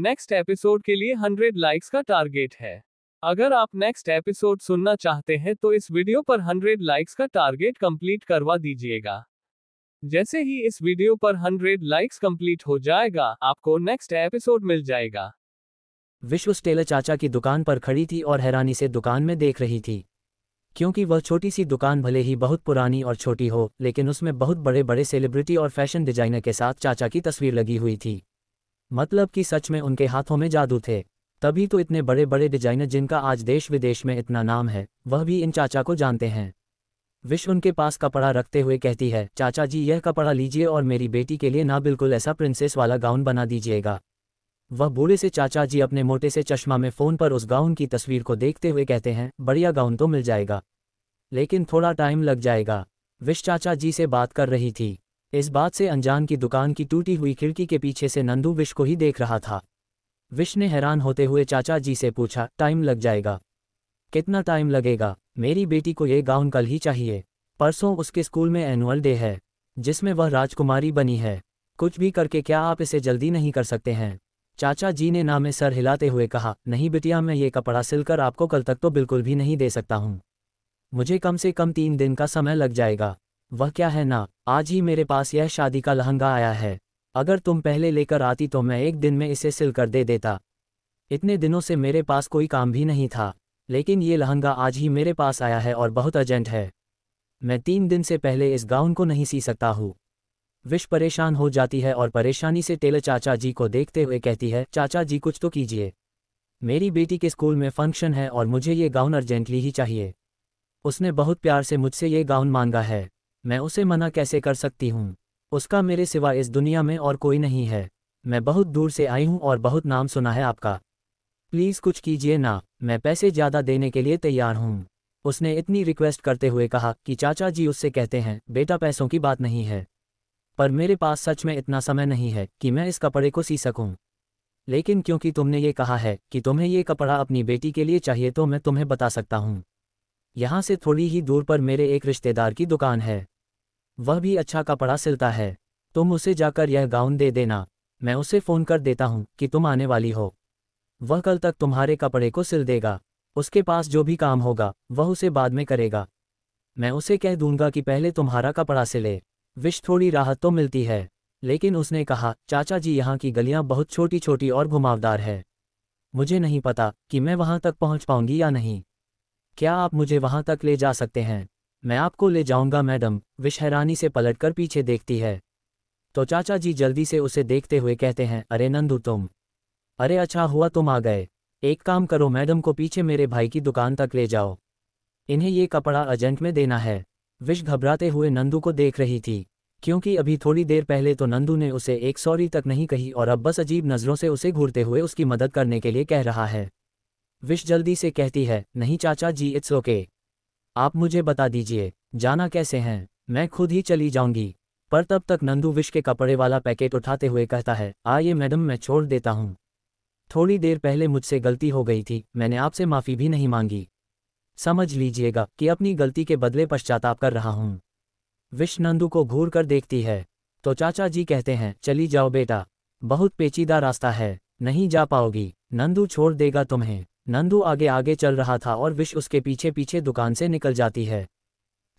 Next episode के लिए 100 likes का टारगेट है अगर आप नेक्स्ट एपिसोड सुनना चाहते हैं तो इस वीडियो पर 100 लाइक्स का टारगेट कंप्लीट करवा दीजिएगा जैसे ही इस वीडियो पर 100 लाइक्स कंप्लीट हो जाएगा आपको नेक्स्ट एपिसोड मिल जाएगा विश्व स्टेलर चाचा की दुकान पर खड़ी थी और हैरानी से दुकान में देख रही थी क्योंकि वह छोटी सी दुकान भले ही बहुत पुरानी और छोटी हो लेकिन उसमें बहुत बड़े बड़े सेलिब्रिटी और फैशन डिजाइनर के साथ चाचा की तस्वीर लगी हुई थी मतलब कि सच में उनके हाथों में जादू थे तभी तो इतने बड़े बड़े डिजाइनर जिनका आज देश विदेश में इतना नाम है वह भी इन चाचा को जानते हैं विश उनके पास कपड़ा रखते हुए कहती है चाचा जी यह कपड़ा लीजिए और मेरी बेटी के लिए ना बिल्कुल ऐसा प्रिंसेस वाला गाउन बना दीजिएगा वह बूढ़े से चाचा जी अपने मोटे से चश्मा में फ़ोन पर उस गाउन की तस्वीर को देखते हुए कहते हैं बढ़िया गाउन तो मिल जाएगा लेकिन थोड़ा टाइम लग जाएगा विश चाचा जी से बात कर रही थी इस बात से अनजान की दुकान की टूटी हुई खिड़की के पीछे से नंदू विश को ही देख रहा था विश ने हैरान होते हुए चाचा जी से पूछा टाइम लग जाएगा कितना टाइम लगेगा मेरी बेटी को ये गाउन कल ही चाहिए परसों उसके स्कूल में एनुअल डे है जिसमें वह राजकुमारी बनी है कुछ भी करके क्या आप इसे जल्दी नहीं कर सकते हैं चाचा जी ने नामे में सर हिलाते हुए कहा नहीं बिटिया मैं ये कपड़ा सिलकर आपको कल तक तो बिल्कुल भी नहीं दे सकता हूँ मुझे कम से कम तीन दिन का समय लग जाएगा वह क्या है ना आज ही मेरे पास यह शादी का लहंगा आया है अगर तुम पहले लेकर आती तो मैं एक दिन में इसे सिल कर दे देता इतने दिनों से मेरे पास कोई काम भी नहीं था लेकिन ये लहंगा आज ही मेरे पास आया है और बहुत अर्जेंट है मैं तीन दिन से पहले इस गाउन को नहीं सी सकता हूँ विश परेशान हो जाती है और परेशानी से टेलर चाचा जी को देखते हुए कहती है चाचा जी कुछ तो कीजिए मेरी बेटी के स्कूल में फंक्शन है और मुझे ये गाउन अर्जेंटली ही चाहिए उसने बहुत प्यार से मुझसे ये गाउन मांगा है मैं उसे मना कैसे कर सकती हूँ उसका मेरे सिवा इस दुनिया में और कोई नहीं है मैं बहुत दूर से आई हूँ और बहुत नाम सुना है आपका प्लीज़ कुछ कीजिए ना मैं पैसे ज़्यादा देने के लिए तैयार हूँ उसने इतनी रिक्वेस्ट करते हुए कहा कि चाचा जी उससे कहते हैं बेटा पैसों की बात नहीं है पर मेरे पास सच में इतना समय नहीं है कि मैं इस कपड़े को सी सकूं। लेकिन क्योंकि तुमने ये कहा है कि तुम्हें ये कपड़ा अपनी बेटी के लिए चाहिए तो मैं तुम्हें बता सकता हूँ यहाँ से थोड़ी ही दूर पर मेरे एक रिश्तेदार की दुकान है वह भी अच्छा कपड़ा सिलता है तुम उसे जाकर यह गाउन दे देना मैं उसे फ़ोन कर देता हूँ कि तुम आने वाली हो वह कल तक तुम्हारे कपड़े को सिल देगा उसके पास जो भी काम होगा वह उसे बाद में करेगा मैं उसे कह दूंगा कि पहले तुम्हारा कपड़ा सिले विश थोड़ी राहत तो मिलती है लेकिन उसने कहा चाचा जी यहाँ की गलियां बहुत छोटी छोटी और घुमावदार है मुझे नहीं पता कि मैं वहां तक पहुंच पाऊंगी या नहीं क्या आप मुझे वहां तक ले जा सकते हैं मैं आपको ले जाऊंगा मैडम विश हैरानी से पलटकर पीछे देखती है तो चाचा जी जल्दी से उसे देखते हुए कहते हैं अरे नंदू तुम अरे अच्छा हुआ तुम आ गए एक काम करो मैडम को पीछे मेरे भाई की दुकान तक ले जाओ इन्हें ये कपड़ा अर्जेंट में देना है विश घबराते हुए नंदू को देख रही थी क्योंकि अभी थोड़ी देर पहले तो नंदू ने उसे एक सॉरी तक नहीं कही और अब बस अजीब नज़रों से उसे घूरते हुए उसकी मदद करने के लिए कह रहा है विश जल्दी से कहती है नहीं चाचा जी इट्स ओके okay. आप मुझे बता दीजिए जाना कैसे हैं मैं खुद ही चली जाऊंगी पर तब तक नंदू विश के कपड़े वाला पैकेट उठाते हुए कहता है आइए मैडम मैं छोड़ देता हूँ थोड़ी देर पहले मुझसे गलती हो गई थी मैंने आपसे माफ़ी भी नहीं मांगी समझ लीजिएगा कि अपनी गलती के बदले पश्चाताप कर रहा हूँ विश नंदू को घूर कर देखती है तो चाचा जी कहते हैं चली जाओ बेटा बहुत पेचीदा रास्ता है नहीं जा पाओगी नंदू छोड़ देगा तुम्हें नंदू आगे आगे चल रहा था और विश उसके पीछे पीछे दुकान से निकल जाती है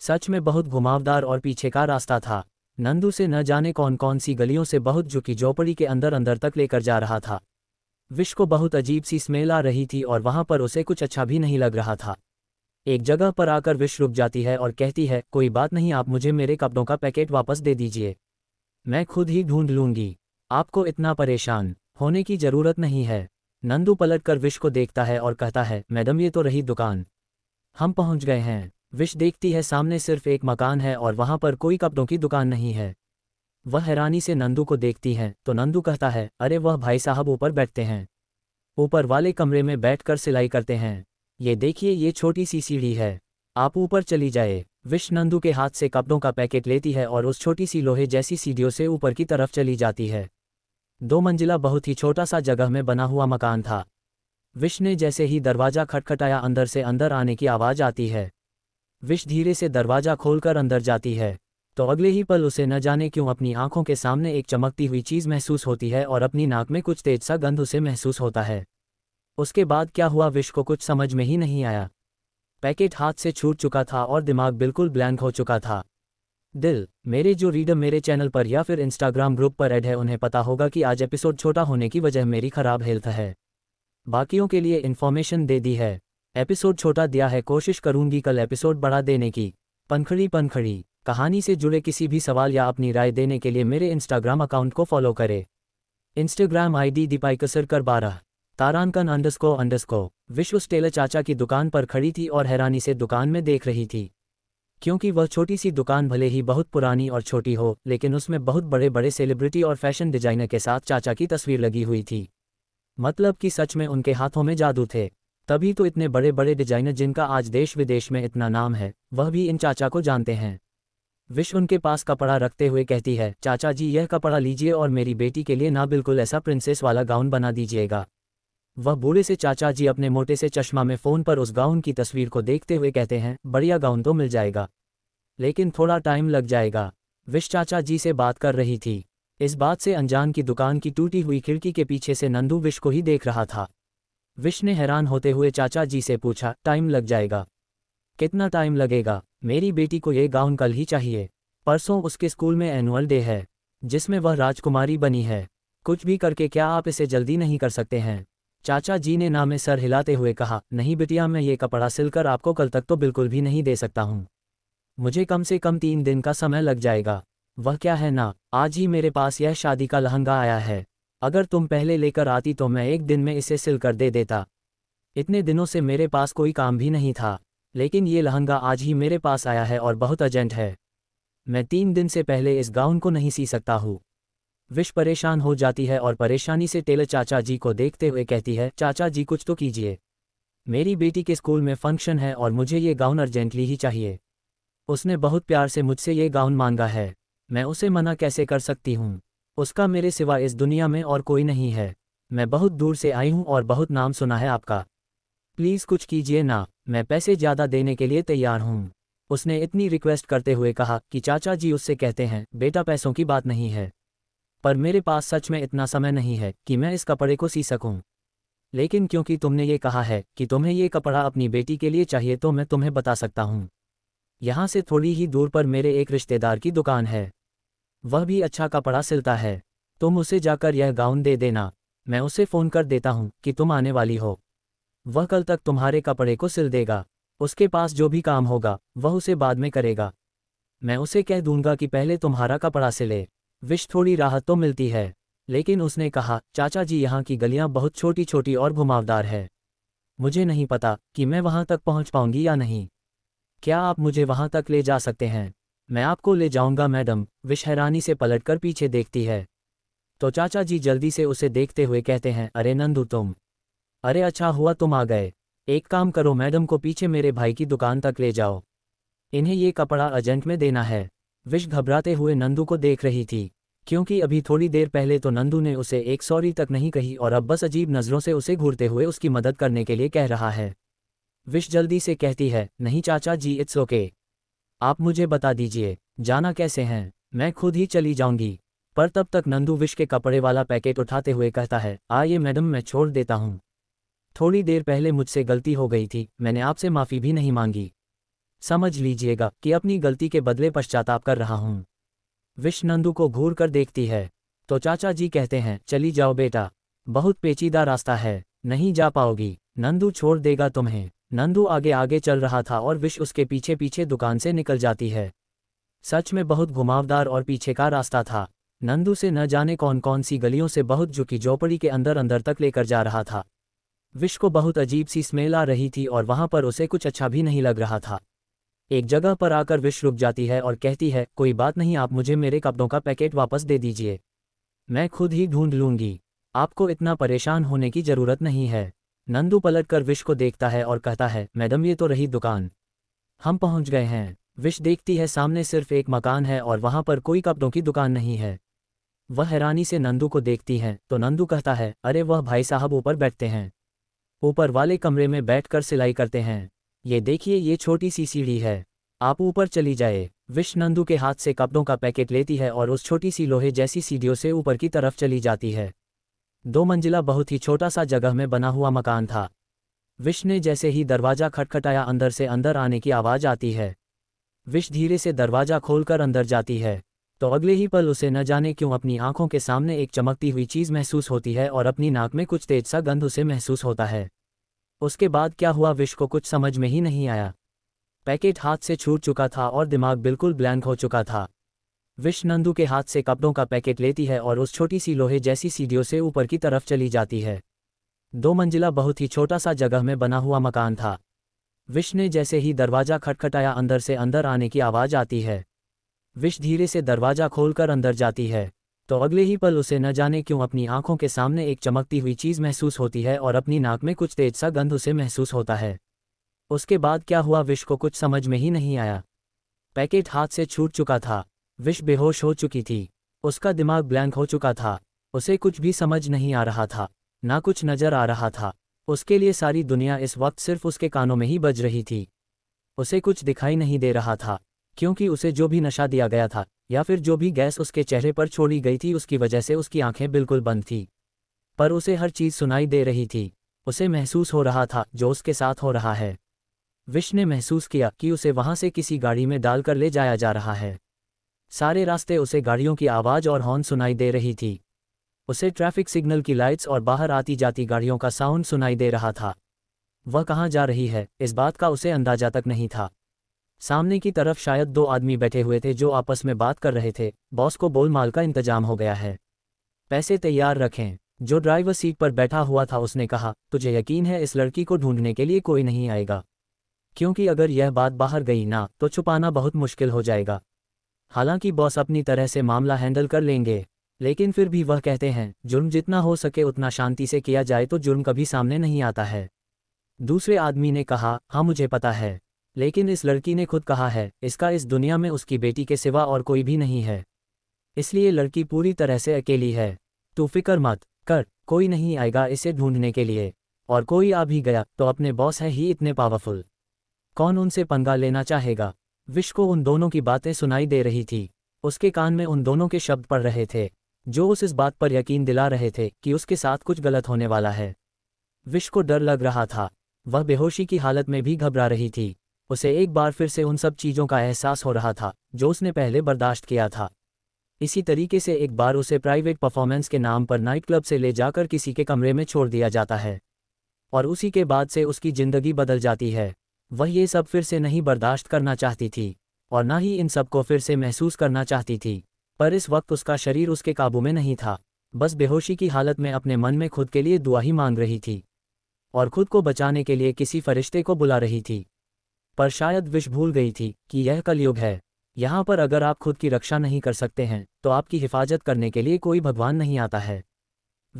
सच में बहुत घुमावदार और पीछे का रास्ता था नंदू से न जाने कौन कौन सी गलियों से बहुत झुकी झोपड़ी के अंदर अंदर तक लेकर जा रहा था विश को बहुत अजीब सी स्मेल आ रही थी और वहां पर उसे कुछ अच्छा भी नहीं लग रहा था एक जगह पर आकर विश रुक जाती है और कहती है कोई बात नहीं आप मुझे मेरे कपड़ों का पैकेट वापस दे दीजिए मैं खुद ही ढूंढ लूंगी आपको इतना परेशान होने की जरूरत नहीं है नंदू पलट कर विश को देखता है और कहता है मैडम ये तो रही दुकान हम पहुंच गए हैं विश देखती है सामने सिर्फ एक मकान है और वहां पर कोई कपड़ों की दुकान नहीं है वह हैरानी से नंदू को देखती है तो नंदू कहता है अरे वह भाई साहब ऊपर बैठते हैं ऊपर वाले कमरे में बैठकर सिलाई करते हैं ये देखिए ये छोटी सी सीढ़ी है आप ऊपर चली जाए विश नंदू के हाथ से कपड़ों का पैकेट लेती है और उस छोटी सी लोहे जैसी सीढ़ियों से ऊपर की तरफ चली जाती है दो मंजिला बहुत ही छोटा सा जगह में बना हुआ मकान था विश ने जैसे ही दरवाज़ा खटखटाया अंदर से अंदर आने की आवाज़ आती है विश धीरे से दरवाज़ा खोलकर अंदर जाती है तो अगले ही पल उसे न जाने क्यों अपनी आंखों के सामने एक चमकती हुई चीज़ महसूस होती है और अपनी नाक में कुछ तेज सा गंध उसे महसूस होता है उसके बाद क्या हुआ विश को कुछ समझ में ही नहीं आया पैकेट हाथ से छूट चुका था और दिमाग बिल्कुल ब्लैंक हो चुका था दिल मेरे जो रीडर मेरे चैनल पर या फिर इंस्टाग्राम ग्रुप पर ऐड है उन्हें पता होगा कि आज एपिसोड छोटा होने की वजह मेरी खराब हेल्थ है बाकियों के लिए इन्फॉर्मेशन दे दी है एपिसोड छोटा दिया है कोशिश करूंगी कल एपिसोड बढ़ा देने की पनखड़ी पनखड़ी कहानी से जुड़े किसी भी सवाल या अपनी राय देने के लिए मेरे इंस्टाग्राम अकाउंट को फॉलो करें इंस्टाग्राम आई डी दीपाइकसर कर बारह तारानकन अंडस्को अंडस्को विश्व स्टेलर चाचा की दुकान पर खड़ी थी और हैरानी से दुकान में देख रही थी क्योंकि वह छोटी सी दुकान भले ही बहुत पुरानी और छोटी हो लेकिन उसमें बहुत बड़े बड़े सेलिब्रिटी और फैशन डिजाइनर के साथ चाचा की तस्वीर लगी हुई थी मतलब कि सच में उनके हाथों में जादू थे तभी तो इतने बड़े बड़े डिजाइनर जिनका आज देश विदेश में इतना नाम है वह भी इन चाचा को जानते हैं विश्व उनके पास कपड़ा रखते हुए कहती है चाचा जी यह कपड़ा लीजिए और मेरी बेटी के लिए ना बिल्कुल ऐसा प्रिंसेस वाला गाउन बना दीजिएगा वह बूढ़े से चाचा जी अपने मोटे से चश्मा में फ़ोन पर उस गाउन की तस्वीर को देखते हुए कहते हैं बढ़िया गाउन तो मिल जाएगा लेकिन थोड़ा टाइम लग जाएगा विश चाचा जी से बात कर रही थी इस बात से अनजान की दुकान की टूटी हुई खिड़की के पीछे से नंदू विश को ही देख रहा था विश ने हैरान होते हुए चाचा जी से पूछा टाइम लग जाएगा कितना टाइम लगेगा मेरी बेटी को ये गाउन कल ही चाहिए परसों उसके स्कूल में एनुअल डे है जिसमें वह राजकुमारी बनी है कुछ भी करके क्या आप इसे जल्दी नहीं कर सकते हैं चाचा जी ने नामे सर हिलाते हुए कहा नहीं बिटिया मैं ये कपड़ा सिलकर आपको कल तक तो बिल्कुल भी नहीं दे सकता हूँ मुझे कम से कम तीन दिन का समय लग जाएगा वह क्या है ना आज ही मेरे पास यह शादी का लहंगा आया है अगर तुम पहले लेकर आती तो मैं एक दिन में इसे सिलकर दे देता इतने दिनों से मेरे पास कोई काम भी नहीं था लेकिन ये लहंगा आज ही मेरे पास आया है और बहुत अर्जेंट है मैं तीन दिन से पहले इस गाउन को नहीं सी सकता हूँ विश परेशान हो जाती है और परेशानी से टेलर चाचा जी को देखते हुए कहती है चाचा जी कुछ तो कीजिए मेरी बेटी के स्कूल में फंक्शन है और मुझे ये गाउन अर्जेंटली ही चाहिए उसने बहुत प्यार से मुझसे ये गाउन मांगा है मैं उसे मना कैसे कर सकती हूँ उसका मेरे सिवा इस दुनिया में और कोई नहीं है मैं बहुत दूर से आई हूँ और बहुत नाम सुना है आपका प्लीज़ कुछ कीजिए ना मैं पैसे ज़्यादा देने के लिए तैयार हूँ उसने इतनी रिक्वेस्ट करते हुए कहा कि चाचा जी उससे कहते हैं बेटा पैसों की बात नहीं है पर मेरे पास सच में इतना समय नहीं है कि मैं इस कपड़े को सी सकूं। लेकिन क्योंकि तुमने ये कहा है कि तुम्हें ये कपड़ा अपनी बेटी के लिए चाहिए तो मैं तुम्हें बता सकता हूँ यहाँ से थोड़ी ही दूर पर मेरे एक रिश्तेदार की दुकान है वह भी अच्छा कपड़ा सिलता है तुम उसे जाकर यह गाउन दे देना मैं उसे फ़ोन कर देता हूँ कि तुम आने वाली हो वह कल तक तुम्हारे कपड़े को सिल देगा उसके पास जो भी काम होगा वह उसे बाद में करेगा मैं उसे कह दूंगा कि पहले तुम्हारा कपड़ा सिले विश थोड़ी राहत तो मिलती है लेकिन उसने कहा चाचा जी यहाँ की गलियाँ बहुत छोटी छोटी और घुमावदार है मुझे नहीं पता कि मैं वहां तक पहुँच पाऊंगी या नहीं क्या आप मुझे वहां तक ले जा सकते हैं मैं आपको ले जाऊँगा मैडम विश हैरानी से पलटकर पीछे देखती है तो चाचा जी जल्दी से उसे देखते हुए कहते हैं अरे नंदू तुम अरे अच्छा हुआ तुम आ गए एक काम करो मैडम को पीछे मेरे भाई की दुकान तक ले जाओ इन्हें ये कपड़ा अर्जेंट में देना है विश घबराते हुए नंदू को देख रही थी क्योंकि अभी थोड़ी देर पहले तो नंदू ने उसे एक सॉरी तक नहीं कही और अब बस अजीब नज़रों से उसे घूरते हुए उसकी मदद करने के लिए कह रहा है विश जल्दी से कहती है नहीं चाचा जी इट्स ओके आप मुझे बता दीजिए जाना कैसे हैं मैं खुद ही चली जाऊंगी पर तब तक नंदू विश के कपड़े वाला पैकेट उठाते हुए कहता है आइए मैडम मैं छोड़ देता हूँ थोड़ी देर पहले मुझसे गलती हो गई थी मैंने आपसे माफ़ी भी नहीं मांगी समझ लीजिएगा कि अपनी गलती के बदले पश्चाताप कर रहा हूँ विष्णु नंदू को घूर कर देखती है तो चाचा जी कहते हैं चली जाओ बेटा बहुत पेचीदा रास्ता है नहीं जा पाओगी नंदू छोड़ देगा तुम्हें नंदू आगे आगे चल रहा था और विश उसके पीछे पीछे दुकान से निकल जाती है सच में बहुत घुमावदार और पीछे का रास्ता था नंदू से न जाने कौन कौन सी गलियों से बहुत झुकी झोपड़ी के अंदर अंदर तक लेकर जा रहा था विश को बहुत अजीब सी स्मेल आ रही थी और वहां पर उसे कुछ अच्छा भी नहीं लग रहा था एक जगह पर आकर विश रुक जाती है और कहती है कोई बात नहीं आप मुझे मेरे कपड़ों का पैकेट वापस दे दीजिए मैं खुद ही ढूंढ लूंगी आपको इतना परेशान होने की जरूरत नहीं है नंदू पलट कर विश को देखता है और कहता है मैडम ये तो रही दुकान हम पहुंच गए हैं विश देखती है सामने सिर्फ एक मकान है और वहां पर कोई कपड़ों की दुकान नहीं है वह हैरानी से नंदू को देखती हैं तो नंदू कहता है अरे वह भाई साहब ऊपर बैठते हैं ऊपर वाले कमरे में बैठकर सिलाई करते हैं ये देखिए ये छोटी सी सीढ़ी है आप ऊपर चली जाए विश्व नंदू के हाथ से कपड़ों का पैकेट लेती है और उस छोटी सी लोहे जैसी सीढ़ियों से ऊपर की तरफ चली जाती है दो मंजिला बहुत ही छोटा सा जगह में बना हुआ मकान था विश ने जैसे ही दरवाजा खटखटाया अंदर से अंदर आने की आवाज़ आती है विश धीरे से दरवाजा खोलकर अंदर जाती है तो अगले ही पल उसे न जाने क्यों अपनी आंखों के सामने एक चमकती हुई चीज़ महसूस होती है और अपनी नाक में कुछ तेज सा गंध उसे महसूस होता है उसके बाद क्या हुआ विश को कुछ समझ में ही नहीं आया पैकेट हाथ से छूट चुका था और दिमाग बिल्कुल ब्लैंक हो चुका था विश नंदू के हाथ से कपड़ों का पैकेट लेती है और उस छोटी सी लोहे जैसी सीढ़ियों से ऊपर की तरफ चली जाती है दो मंजिला बहुत ही छोटा सा जगह में बना हुआ मकान था विश ने जैसे ही दरवाज़ा खटखटाया अंदर से अंदर आने की आवाज़ आती है विश धीरे से दरवाज़ा खोलकर अंदर जाती है तो अगले ही पल उसे न जाने क्यों अपनी आंखों के सामने एक चमकती हुई चीज महसूस होती है और अपनी नाक में कुछ तेज सा गंध उसे महसूस होता है उसके बाद क्या हुआ विश को कुछ समझ में ही नहीं आया पैकेट हाथ से छूट चुका था विश बेहोश हो चुकी थी उसका दिमाग ब्लैंक हो चुका था उसे कुछ भी समझ नहीं आ रहा था ना कुछ नजर आ रहा था उसके लिए सारी दुनिया इस वक्त सिर्फ उसके कानों में ही बज रही थी उसे कुछ दिखाई नहीं दे रहा था क्योंकि उसे जो भी नशा दिया गया था या फिर जो भी गैस उसके चेहरे पर छोड़ी गई थी उसकी वजह से उसकी आंखें बिल्कुल बंद थी पर उसे हर चीज सुनाई दे रही थी उसे महसूस हो रहा था जो उसके साथ हो रहा है विश ने महसूस किया कि उसे वहां से किसी गाड़ी में डालकर ले जाया जा रहा है सारे रास्ते उसे गाड़ियों की आवाज़ और हॉर्न सुनाई दे रही थी उसे ट्रैफिक सिग्नल की लाइट्स और बाहर आती जाती गाड़ियों का साउंड सुनाई दे रहा था वह कहाँ जा रही है इस बात का उसे अंदाजा तक नहीं था सामने की तरफ शायद दो आदमी बैठे हुए थे जो आपस में बात कर रहे थे बॉस को बोलमाल का इंतजाम हो गया है पैसे तैयार रखें जो ड्राइवर सीट पर बैठा हुआ था उसने कहा तुझे यकीन है इस लड़की को ढूंढने के लिए कोई नहीं आएगा क्योंकि अगर यह बात बाहर गई ना तो छुपाना बहुत मुश्किल हो जाएगा हालांकि बॉस अपनी तरह से मामला हैंडल कर लेंगे लेकिन फिर भी वह कहते हैं जुर्म जितना हो सके उतना शांति से किया जाए तो जुर्म कभी सामने नहीं आता है दूसरे आदमी ने कहा हाँ मुझे पता है लेकिन इस लड़की ने खुद कहा है इसका इस दुनिया में उसकी बेटी के सिवा और कोई भी नहीं है इसलिए लड़की पूरी तरह से अकेली है तू फिक्र मत कर कोई नहीं आएगा इसे ढूंढने के लिए और कोई आ भी गया तो अपने बॉस है ही इतने पावरफुल कौन उनसे पंगा लेना चाहेगा विश को उन दोनों की बातें सुनाई दे रही थी उसके कान में उन दोनों के शब्द पड़ रहे थे जो उस इस बात पर यकीन दिला रहे थे कि उसके साथ कुछ गलत होने वाला है विश को डर लग रहा था वह बेहोशी की हालत में भी घबरा रही थी उसे एक बार फिर से उन सब चीज़ों का एहसास हो रहा था जो उसने पहले बर्दाश्त किया था इसी तरीके से एक बार उसे प्राइवेट परफॉर्मेंस के नाम पर नाइट क्लब से ले जाकर किसी के कमरे में छोड़ दिया जाता है और उसी के बाद से उसकी ज़िंदगी बदल जाती है वह ये सब फिर से नहीं बर्दाश्त करना चाहती थी और ना ही इन सब को फिर से महसूस करना चाहती थी पर इस वक्त उसका शरीर उसके काबू में नहीं था बस बेहोशी की हालत में अपने मन में खुद के लिए दुआ ही मांग रही थी और खुद को बचाने के लिए किसी फरिश्ते को बुला रही थी पर शायद विष भूल गई थी कि यह कलयुग है यहाँ पर अगर आप खुद की रक्षा नहीं कर सकते हैं तो आपकी हिफाजत करने के लिए कोई भगवान नहीं आता है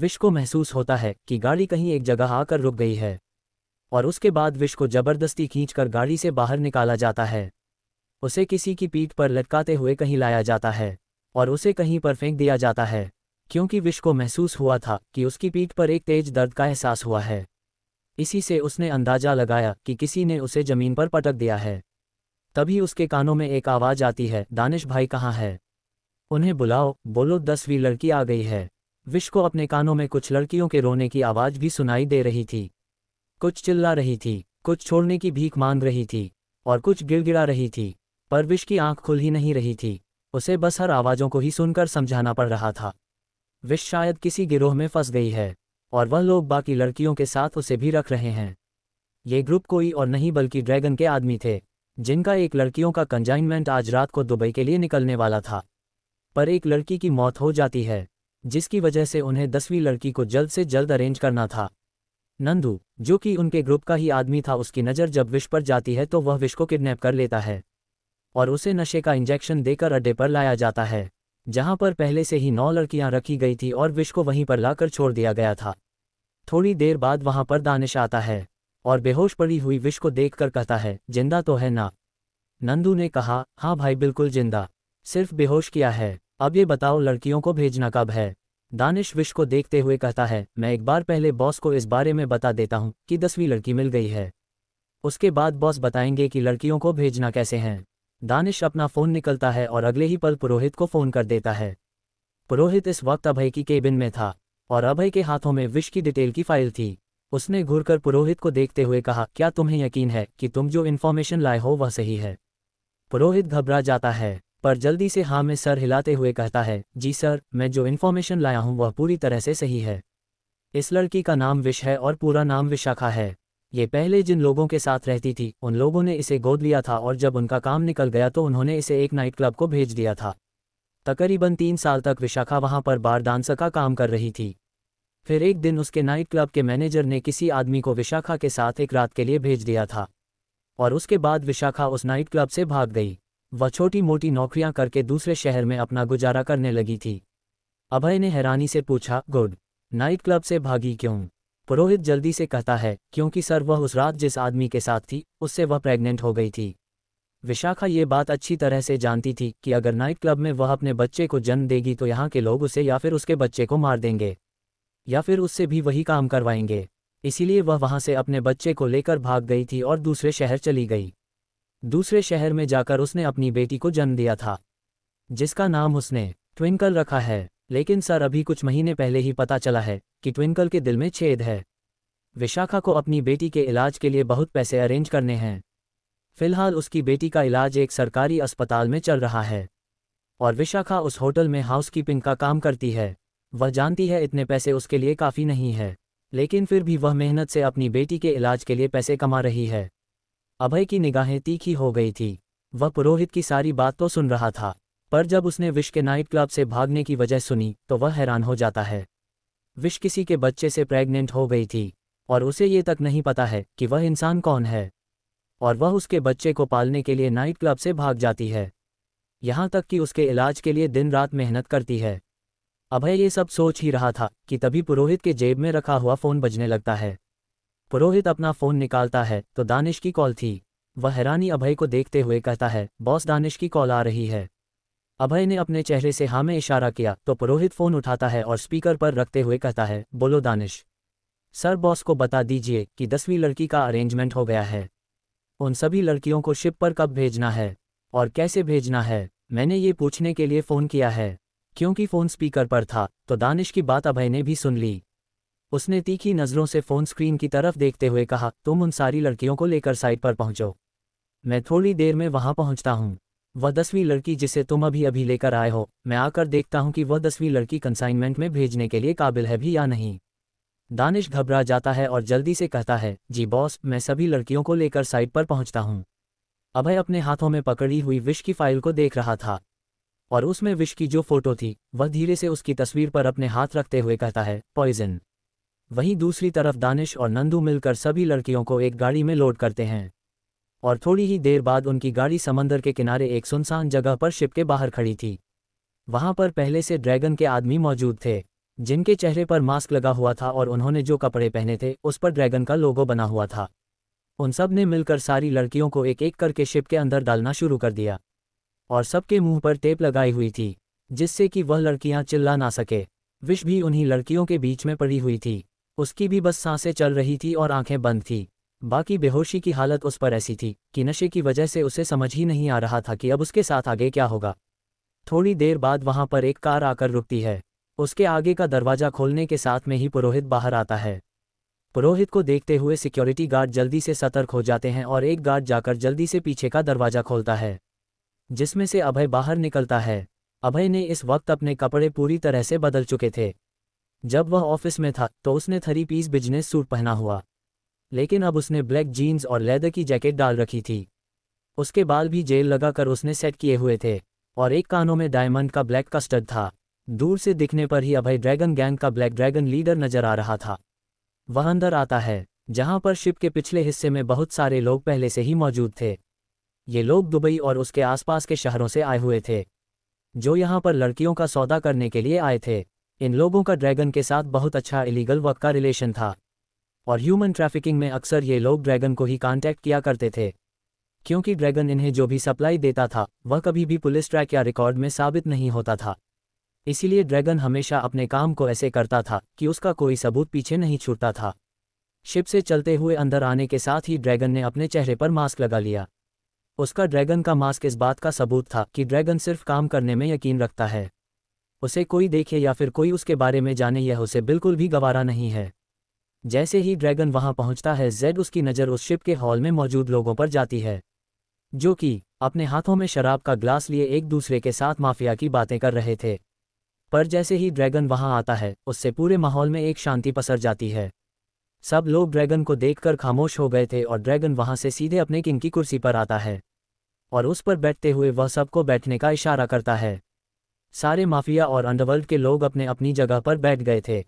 विश को महसूस होता है कि गाड़ी कहीं एक जगह आकर रुक गई है और उसके बाद विश को जबरदस्ती खींचकर गाड़ी से बाहर निकाला जाता है उसे किसी की पीठ पर लटकाते हुए कहीं लाया जाता है और उसे कहीं पर फेंक दिया जाता है क्योंकि विश को महसूस हुआ था कि उसकी पीठ पर एक तेज दर्द का एहसास हुआ है इसी से उसने अंदाजा लगाया कि किसी ने उसे जमीन पर पटक दिया है तभी उसके कानों में एक आवाज आती है दानिश भाई कहाँ है उन्हें बुलाओ बोलो दसवीं लड़की आ गई है विश को अपने कानों में कुछ लड़कियों के रोने की आवाज़ भी सुनाई दे रही थी कुछ चिल्ला रही थी कुछ छोड़ने की भीख मांग रही थी और कुछ गिड़गिड़ा रही थी पर विश की आंख खुल ही नहीं रही थी उसे बस हर आवाज़ों को ही सुनकर समझाना पड़ रहा था विश शायद किसी गिरोह में फंस गई है और वह लोग बाकी लड़कियों के साथ उसे भी रख रहे हैं ये ग्रुप कोई और नहीं बल्कि ड्रैगन के आदमी थे जिनका एक लड़कियों का कंजाइनमेंट आज रात को दुबई के लिए निकलने वाला था पर एक लड़की की मौत हो जाती है जिसकी वजह से उन्हें दसवीं लड़की को जल्द से जल्द अरेंज करना था नंदू जो कि उनके ग्रुप का ही आदमी था उसकी नज़र जब विश पर जाती है तो वह विश को किडनैप कर लेता है और उसे नशे का इंजेक्शन देकर अड्डे पर लाया जाता है जहां पर पहले से ही नौ लड़कियां रखी गई थी और विश को वहीं पर लाकर छोड़ दिया गया था थोड़ी देर बाद वहां पर दानिश आता है और बेहोश पड़ी हुई विश को देखकर कहता है जिंदा तो है ना नंदू ने कहा हाँ भाई बिल्कुल जिंदा सिर्फ बेहोश किया है अब ये बताओ लड़कियों को भेजना कब है दानिश विश को देखते हुए कहता है मैं एक बार पहले बॉस को इस बारे में बता देता हूँ कि दसवीं लड़की मिल गई है उसके बाद बॉस बताएंगे कि लड़कियों को भेजना कैसे हैं दानिश अपना फ़ोन निकलता है और अगले ही पल पुरोहित को फ़ोन कर देता है पुरोहित इस वक्त अभय की केबिन में था और अभय के हाथों में विष की डिटेल की फाइल थी उसने घूरकर पुरोहित को देखते हुए कहा क्या तुम्हें यकीन है कि तुम जो इन्फॉर्मेशन लाए हो वह सही है पुरोहित घबरा जाता है पर जल्दी से हाँ में सर हिलाते हुए कहता है जी सर मैं जो इन्फॉर्मेशन लाया हूँ वह पूरी तरह से सही है इस लड़की का नाम विश है और पूरा नाम विशाखा है ये पहले जिन लोगों के साथ रहती थी उन लोगों ने इसे गोद लिया था और जब उनका काम निकल गया तो उन्होंने इसे एक नाइट क्लब को भेज दिया था तकरीबन तीन साल तक विशाखा वहां पर बार डांसर का काम कर रही थी फिर एक दिन उसके नाइट क्लब के मैनेजर ने किसी आदमी को विशाखा के साथ एक रात के लिए भेज दिया था और उसके बाद विशाखा उस नाइट क्लब से भाग गई वह छोटी मोटी नौकरियां करके दूसरे शहर में अपना गुजारा करने लगी थी अभय ने हैरानी से पूछा गुड नाइट क्लब से भागी क्यों पुरोहित जल्दी से कहता है क्योंकि सर वह उस रात जिस आदमी के साथ थी उससे वह प्रेग्नेंट हो गई थी विशाखा ये बात अच्छी तरह से जानती थी कि अगर नाइट क्लब में वह अपने बच्चे को जन्म देगी तो यहाँ के लोग उसे या फिर उसके बच्चे को मार देंगे या फिर उससे भी वही काम करवाएंगे इसीलिए वह वहां से अपने बच्चे को लेकर भाग गई थी और दूसरे शहर चली गई दूसरे शहर में जाकर उसने अपनी बेटी को जन्म दिया था जिसका नाम उसने ट्विंकल रखा है लेकिन सर अभी कुछ महीने पहले ही पता चला है कि ट्विंकल के दिल में छेद है विशाखा को अपनी बेटी के इलाज के लिए बहुत पैसे अरेंज करने हैं फिलहाल उसकी बेटी का इलाज एक सरकारी अस्पताल में चल रहा है और विशाखा उस होटल में हाउसकीपिंग का काम करती है वह जानती है इतने पैसे उसके लिए काफ़ी नहीं है लेकिन फिर भी वह मेहनत से अपनी बेटी के इलाज के लिए पैसे कमा रही है अभय की निगाहें तीखी हो गई थी वह पुरोहित की सारी बात तो सुन रहा था पर जब उसने विश के नाइट क्लब से भागने की वजह सुनी तो वह हैरान हो जाता है विश किसी के बच्चे से प्रेग्नेंट हो गई थी और उसे ये तक नहीं पता है कि वह इंसान कौन है और वह उसके बच्चे को पालने के लिए नाइट क्लब से भाग जाती है यहां तक कि उसके इलाज के लिए दिन रात मेहनत करती है अभय ये सब सोच ही रहा था कि तभी पुरोहित के जेब में रखा हुआ फ़ोन बजने लगता है पुरोहित अपना फ़ोन निकालता है तो दानिश की कॉल थी वह हैरानी अभय को देखते हुए कहता है बॉस दानिश की कॉल आ रही है अभय ने अपने चेहरे से हाँ में इशारा किया तो पुरोहित फ़ोन उठाता है और स्पीकर पर रखते हुए कहता है बोलो दानिश सर बॉस को बता दीजिए कि दसवीं लड़की का अरेंजमेंट हो गया है उन सभी लड़कियों को शिप पर कब भेजना है और कैसे भेजना है मैंने ये पूछने के लिए फ़ोन किया है क्योंकि फ़ोन स्पीकर पर था तो दानिश की बात अभय ने भी सुन ली उसने तीखी नज़रों से फ़ोन स्क्रीन की तरफ देखते हुए कहा तुम उन सारी लड़कियों को लेकर साइट पर पहुंचो मैं थोड़ी देर में वहां पहुंचता हूं वह दसवीं लड़की जिसे तुम अभी अभी लेकर आए हो मैं आकर देखता हूं कि वह दसवीं लड़की कंसाइनमेंट में भेजने के लिए काबिल है भी या नहीं दानिश घबरा जाता है और जल्दी से कहता है जी बॉस मैं सभी लड़कियों को लेकर साइट पर पहुंचता हूं अभय अपने हाथों में पकड़ी हुई विश की फाइल को देख रहा था और उसमें विश की जो फोटो थी वह धीरे से उसकी तस्वीर पर अपने हाथ रखते हुए कहता है पॉइजन वहीं दूसरी तरफ दानिश और नंदू मिलकर सभी लड़कियों को एक गाड़ी में लोड करते हैं और थोड़ी ही देर बाद उनकी गाड़ी समंदर के किनारे एक सुनसान जगह पर शिप के बाहर खड़ी थी वहां पर पहले से ड्रैगन के आदमी मौजूद थे जिनके चेहरे पर मास्क लगा हुआ था और उन्होंने जो कपड़े पहने थे उस पर ड्रैगन का लोगो बना हुआ था उन सब ने मिलकर सारी लड़कियों को एक एक करके शिप के अंदर डालना शुरू कर दिया और सबके मुंह पर टेप लगाई हुई थी जिससे कि वह लड़कियां चिल्ला ना सके विश भी उन्हीं लड़कियों के बीच में पड़ी हुई थी उसकी भी बस सांसें चल रही थी और आंखें बंद थी बाकी बेहोशी की हालत उस पर ऐसी थी कि नशे की वजह से उसे समझ ही नहीं आ रहा था कि अब उसके साथ आगे क्या होगा थोड़ी देर बाद वहां पर एक कार आकर रुकती है उसके आगे का दरवाजा खोलने के साथ में ही पुरोहित बाहर आता है पुरोहित को देखते हुए सिक्योरिटी गार्ड जल्दी से सतर्क हो जाते हैं और एक गार्ड जाकर जल्दी से पीछे का दरवाजा खोलता है जिसमें से अभय बाहर निकलता है अभय ने इस वक्त अपने कपड़े पूरी तरह से बदल चुके थे जब वह ऑफिस में था तो उसने थ्री पीस बिजनेस सूट पहना हुआ लेकिन अब उसने ब्लैक जीन्स और लेदर की जैकेट डाल रखी थी उसके बाल भी जेल लगाकर उसने सेट किए हुए थे और एक कानों में डायमंड का ब्लैक कस्टर्ड था दूर से दिखने पर ही अभय ड्रैगन गैंग का ब्लैक ड्रैगन लीडर नजर आ रहा था वह अंदर आता है जहां पर शिप के पिछले हिस्से में बहुत सारे लोग पहले से ही मौजूद थे ये लोग दुबई और उसके आसपास के शहरों से आए हुए थे जो यहाँ पर लड़कियों का सौदा करने के लिए आए थे इन लोगों का ड्रैगन के साथ बहुत अच्छा इलीगल वर्क का रिलेशन था और ह्यूमन ट्रैफिकिंग में अक्सर ये लोग ड्रैगन को ही कांटेक्ट किया करते थे क्योंकि ड्रैगन इन्हें जो भी सप्लाई देता था वह कभी भी पुलिस ट्रैक या रिकॉर्ड में साबित नहीं होता था इसीलिए ड्रैगन हमेशा अपने काम को ऐसे करता था कि उसका कोई सबूत पीछे नहीं छूटता था शिप से चलते हुए अंदर आने के साथ ही ड्रैगन ने अपने चेहरे पर मास्क लगा लिया उसका ड्रैगन का मास्क इस बात का सबूत था कि ड्रैगन सिर्फ काम करने में यकीन रखता है उसे कोई देखे या फिर कोई उसके बारे में जाने यह उसे बिल्कुल भी गवारा नहीं है जैसे ही ड्रैगन वहां पहुंचता है जेड उसकी नज़र उस शिप के हॉल में मौजूद लोगों पर जाती है जो कि अपने हाथों में शराब का ग्लास लिए एक दूसरे के साथ माफिया की बातें कर रहे थे पर जैसे ही ड्रैगन वहां आता है उससे पूरे माहौल में एक शांति पसर जाती है सब लोग ड्रैगन को देखकर खामोश हो गए थे और ड्रैगन वहां से सीधे अपने किंग की कुर्सी पर आता है और उस पर बैठते हुए वह सबको बैठने का इशारा करता है सारे माफिया और अंडरवर्ल्ड के लोग अपने अपनी जगह पर बैठ गए थे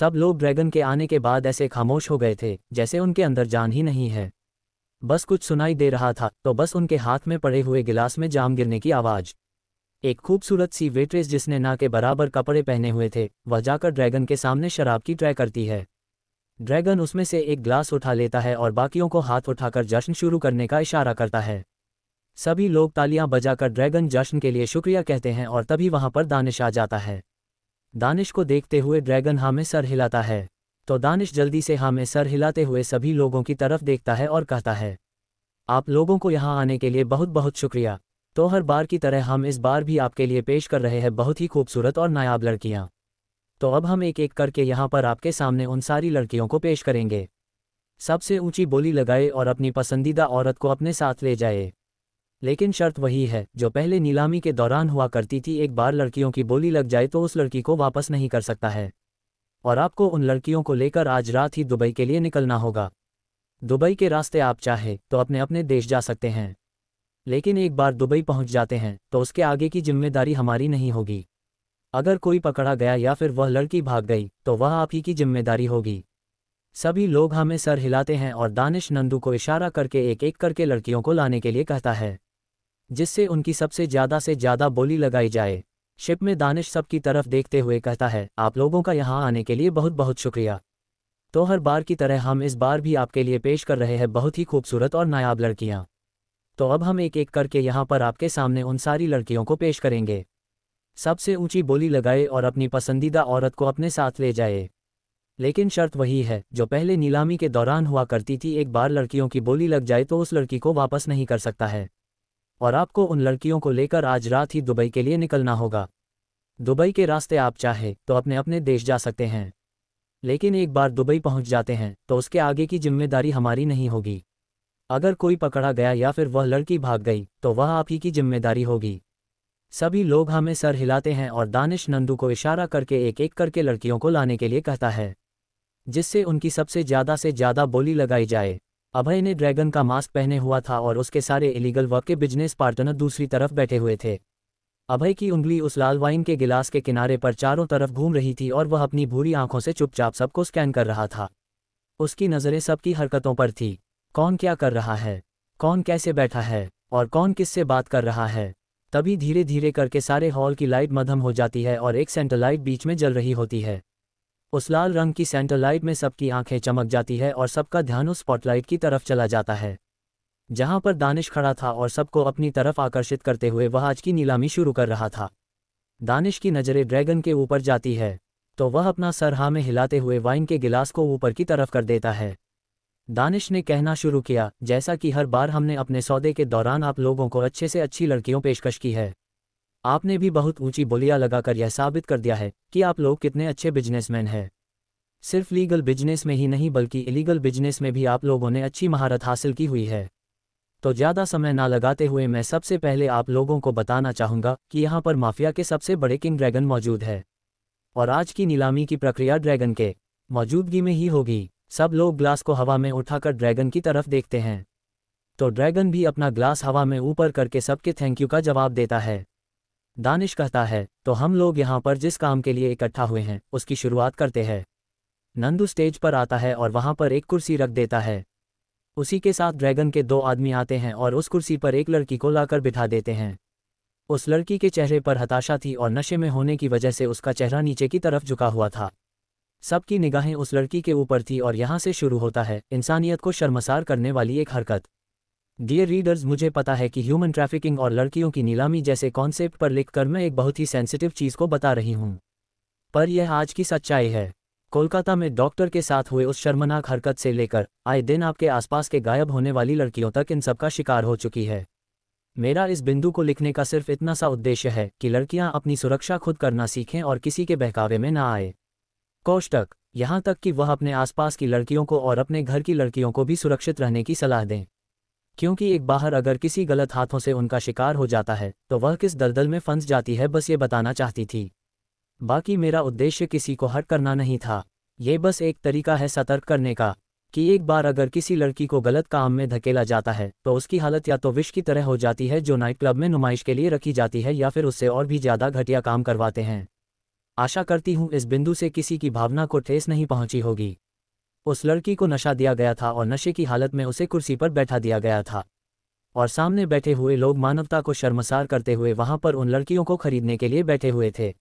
सब लोग ड्रैगन के आने के बाद ऐसे खामोश हो गए थे जैसे उनके अंदर जान ही नहीं है बस कुछ सुनाई दे रहा था तो बस उनके हाथ में पड़े हुए गिलास में जाम गिरने की आवाज़ एक खूबसूरत सी वेट्रेस जिसने ना के बराबर कपड़े पहने हुए थे वह जाकर ड्रैगन के सामने शराब की ट्रै करती है ड्रैगन उसमें से एक ग्लास उठा लेता है और बाकियों को हाथ उठाकर जश्न शुरू करने का इशारा करता है सभी लोग तालियां बजाकर ड्रैगन जश्न के लिए शुक्रिया कहते हैं और तभी वहां पर दानिश आ जाता है दानिश को देखते हुए ड्रैगन हाँ में सर हिलाता है तो दानिश जल्दी से हाँ में सर हिलाते हुए सभी लोगों की तरफ देखता है और कहता है आप लोगों को यहाँ आने के लिए बहुत बहुत शुक्रिया तो हर बार की तरह हम इस बार भी आपके लिए पेश कर रहे हैं बहुत ही खूबसूरत और नायाब लड़कियाँ तो अब हम एक एक करके यहाँ पर आपके सामने उन सारी लड़कियों को पेश करेंगे सबसे ऊंची बोली लगाए और अपनी पसंदीदा औरत को अपने साथ ले जाए लेकिन शर्त वही है जो पहले नीलामी के दौरान हुआ करती थी एक बार लड़कियों की बोली लग जाए तो उस लड़की को वापस नहीं कर सकता है और आपको उन लड़कियों को लेकर आज रात ही दुबई के लिए निकलना होगा दुबई के रास्ते आप चाहे तो अपने अपने देश जा सकते हैं लेकिन एक बार दुबई पहुंच जाते हैं तो उसके आगे की जिम्मेदारी हमारी नहीं होगी अगर कोई पकड़ा गया या फिर वह लड़की भाग गई तो वह आप ही की जिम्मेदारी होगी सभी लोग हमें सर हिलाते हैं और दानिश नंदू को इशारा करके एक एक करके लड़कियों को लाने के लिए कहता है जिससे उनकी सबसे ज़्यादा से ज़्यादा बोली लगाई जाए शिप में दानिश सबकी तरफ देखते हुए कहता है आप लोगों का यहाँ आने के लिए बहुत बहुत शुक्रिया तो हर बार की तरह हम इस बार भी आपके लिए पेश कर रहे हैं बहुत ही खूबसूरत और नायाब लड़कियाँ तो अब हम एक एक करके यहाँ पर आपके सामने उन सारी लड़कियों को पेश करेंगे सबसे ऊंची बोली लगाए और अपनी पसंदीदा औरत को अपने साथ ले जाए लेकिन शर्त वही है जो पहले नीलामी के दौरान हुआ करती थी एक बार लड़कियों की बोली लग जाए तो उस लड़की को वापस नहीं कर सकता है और आपको उन लड़कियों को लेकर आज रात ही दुबई के लिए निकलना होगा दुबई के रास्ते आप चाहे तो अपने अपने देश जा सकते हैं लेकिन एक बार दुबई पहुंच जाते हैं तो उसके आगे की जिम्मेदारी हमारी नहीं होगी अगर कोई पकड़ा गया या फिर वह लड़की भाग गई तो वह आप ही की जिम्मेदारी होगी सभी लोग हमें सर हिलाते हैं और दानिश नंदू को इशारा करके एक एक करके लड़कियों को लाने के लिए कहता है जिससे उनकी सबसे ज़्यादा से ज़्यादा बोली लगाई जाए अभय ने ड्रैगन का मास्क पहने हुआ था और उसके सारे इलीगल वर्क के बिजनेस पार्टनर दूसरी तरफ बैठे हुए थे अभय की उंगली उस लाल वाइन के गिलास के किनारे पर चारों तरफ घूम रही थी और वह अपनी भूरी आंखों से चुपचाप सबको स्कैन कर रहा था उसकी नज़रें सबकी हरकतों पर थी कौन क्या कर रहा है कौन कैसे बैठा है और कौन किससे बात कर रहा है तभी धीरे धीरे करके सारे हॉल की लाइट मध्यम हो जाती है और एक सेंटर लाइट बीच में जल रही होती है उस लाल रंग की सेंटर लाइट में सबकी आंखें चमक जाती है और सबका ध्यान उस स्पॉटलाइट की तरफ चला जाता है जहां पर दानिश खड़ा था और सबको अपनी तरफ आकर्षित करते हुए वह आज की नीलामी शुरू कर रहा था दानिश की नज़रें ड्रैगन के ऊपर जाती है तो वह अपना सरहा में हिलाते हुए वाइन के गिलास को ऊपर की तरफ कर देता है दानिश ने कहना शुरू किया जैसा कि हर बार हमने अपने सौदे के दौरान आप लोगों को अच्छे से अच्छी लड़कियों पेशकश की है आपने भी बहुत ऊंची बोलियां लगाकर यह साबित कर दिया है कि आप लोग कितने अच्छे बिजनेसमैन हैं सिर्फ लीगल बिजनेस में ही नहीं बल्कि इलीगल बिजनेस में भी आप लोगों ने अच्छी महारत हासिल की हुई है तो ज़्यादा समय ना लगाते हुए मैं सबसे पहले आप लोगों को बताना चाहूंगा कि यहाँ पर माफिया के सबसे बड़े किंग ड्रैगन मौजूद है और आज की नीलामी की प्रक्रिया ड्रैगन के मौजूदगी में ही होगी सब लोग ग्लास को हवा में उठाकर ड्रैगन की तरफ देखते हैं तो ड्रैगन भी अपना ग्लास हवा में ऊपर करके सबके थैंक यू का जवाब देता है दानिश कहता है तो हम लोग यहाँ पर जिस काम के लिए इकट्ठा हुए हैं उसकी शुरुआत करते हैं नंदू स्टेज पर आता है और वहाँ पर एक कुर्सी रख देता है उसी के साथ ड्रैगन के दो आदमी आते हैं और उस कुर्सी पर एक लड़की को लाकर बिठा देते हैं उस लड़की के चेहरे पर हताशा थी और नशे में होने की वजह से उसका चेहरा नीचे की तरफ झुका हुआ था सबकी निगाहें उस लड़की के ऊपर थी और यहां से शुरू होता है इंसानियत को शर्मसार करने वाली एक हरकत डियर रीडर्स मुझे पता है कि ह्यूमन ट्रैफिकिंग और लड़कियों की नीलामी जैसे कॉन्सेप्ट पर लिखकर मैं एक बहुत ही सेंसिटिव चीज़ को बता रही हूं पर यह आज की सच्चाई है कोलकाता में डॉक्टर के साथ हुए उस शर्मनाक हरकत से लेकर आए दिन आपके आसपास के गायब होने वाली लड़कियों तक इन सबका शिकार हो चुकी है मेरा इस बिंदु को लिखने का सिर्फ इतना सा उद्देश्य है कि लड़कियां अपनी सुरक्षा खुद करना सीखें और किसी के बहकावे में ना आए कौष्टक यहां तक कि वह अपने आसपास की लड़कियों को और अपने घर की लड़कियों को भी सुरक्षित रहने की सलाह दें क्योंकि एक बाहर अगर किसी गलत हाथों से उनका शिकार हो जाता है तो वह किस दलदल में फंस जाती है बस ये बताना चाहती थी बाकी मेरा उद्देश्य किसी को हट करना नहीं था ये बस एक तरीका है सतर्क करने का कि एक बार अगर किसी लड़की को गलत काम में धकेला जाता है तो उसकी हालत या तो विष की तरह हो जाती है जो नाइट क्लब में नुमाइश के लिए रखी जाती है या फिर उससे और भी ज़्यादा घटिया काम करवाते हैं आशा करती हूं इस बिंदु से किसी की भावना को ठेस नहीं पहुंची होगी उस लड़की को नशा दिया गया था और नशे की हालत में उसे कुर्सी पर बैठा दिया गया था और सामने बैठे हुए लोग मानवता को शर्मसार करते हुए वहां पर उन लड़कियों को खरीदने के लिए बैठे हुए थे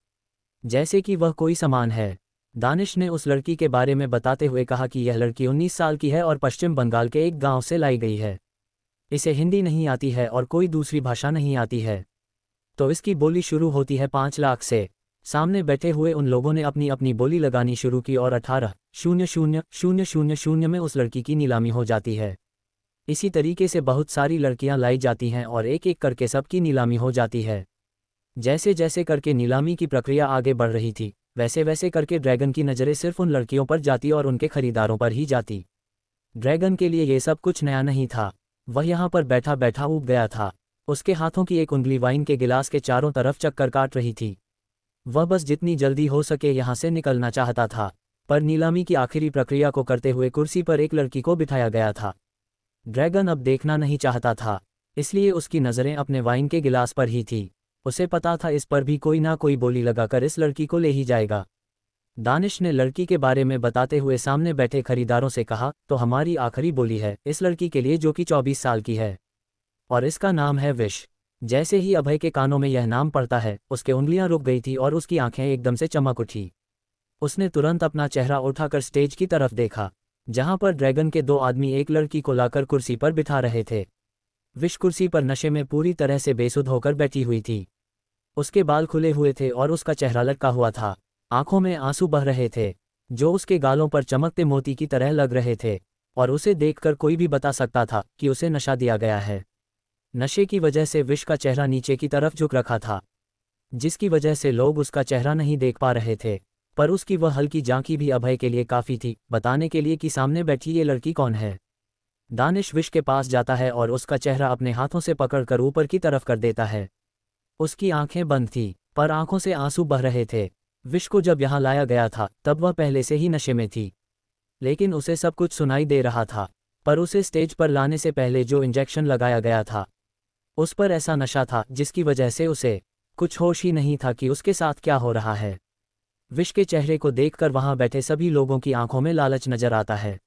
जैसे कि वह कोई सामान है दानिश ने उस लड़की के बारे में बताते हुए कहा कि यह लड़की उन्नीस साल की है और पश्चिम बंगाल के एक गांव से लाई गई है इसे हिंदी नहीं आती है और कोई दूसरी भाषा नहीं आती है तो इसकी बोली शुरू होती है पाँच लाख से सामने बैठे हुए उन लोगों ने अपनी अपनी बोली लगानी शुरू की और अठारह शून्य शून्य शून्य शून्य शून्य में उस लड़की की नीलामी हो जाती है इसी तरीके से बहुत सारी लड़कियां लाई जाती हैं और एक एक करके सबकी नीलामी हो जाती है जैसे जैसे करके नीलामी की प्रक्रिया आगे बढ़ रही थी वैसे वैसे करके ड्रैगन की नज़रें सिर्फ उन लड़कियों पर जाती और उनके खरीदारों पर ही जाती ड्रैगन के लिए ये सब कुछ नया नहीं था वह यहाँ पर बैठा बैठा उब गया था उसके हाथों की एक उंगली वाइन के गिलास के चारों तरफ चक्कर काट रही थी वह बस जितनी जल्दी हो सके यहां से निकलना चाहता था पर नीलामी की आखिरी प्रक्रिया को करते हुए कुर्सी पर एक लड़की को बिठाया गया था ड्रैगन अब देखना नहीं चाहता था इसलिए उसकी नज़रें अपने वाइन के गिलास पर ही थी उसे पता था इस पर भी कोई ना कोई बोली लगाकर इस लड़की को ले ही जाएगा दानिश ने लड़की के बारे में बताते हुए सामने बैठे खरीदारों से कहा तो हमारी आखिरी बोली है इस लड़की के लिए जो कि 24 साल की है और इसका नाम है विश जैसे ही अभय के कानों में यह नाम पड़ता है उसके उंगलियां रुक गई थी और उसकी आंखें एकदम से चमक उठी उसने तुरंत अपना चेहरा उठाकर स्टेज की तरफ देखा जहां पर ड्रैगन के दो आदमी एक लड़की को लाकर कुर्सी पर बिठा रहे थे विश कुर्सी पर नशे में पूरी तरह से बेसुध होकर बैठी हुई थी उसके बाल खुले हुए थे और उसका चेहरा लटका हुआ था आंखों में आंसू बह रहे थे जो उसके गालों पर चमकते मोती की तरह लग रहे थे और उसे देखकर कोई भी बता सकता था कि उसे नशा दिया गया है नशे की वजह से विश का चेहरा नीचे की तरफ झुक रखा था जिसकी वजह से लोग उसका चेहरा नहीं देख पा रहे थे पर उसकी वह हल्की झांकी भी अभय के लिए काफ़ी थी बताने के लिए कि सामने बैठी ये लड़की कौन है दानिश विश के पास जाता है और उसका चेहरा अपने हाथों से पकड़कर ऊपर की तरफ कर देता है उसकी आंखें बंद थीं पर आंखों से आंसू बह रहे थे विश को जब यहाँ लाया गया था तब वह पहले से ही नशे में थी लेकिन उसे सब कुछ सुनाई दे रहा था पर उसे स्टेज पर लाने से पहले जो इंजेक्शन लगाया गया था उस पर ऐसा नशा था जिसकी वजह से उसे कुछ होश ही नहीं था कि उसके साथ क्या हो रहा है विश के चेहरे को देखकर वहां बैठे सभी लोगों की आंखों में लालच नजर आता है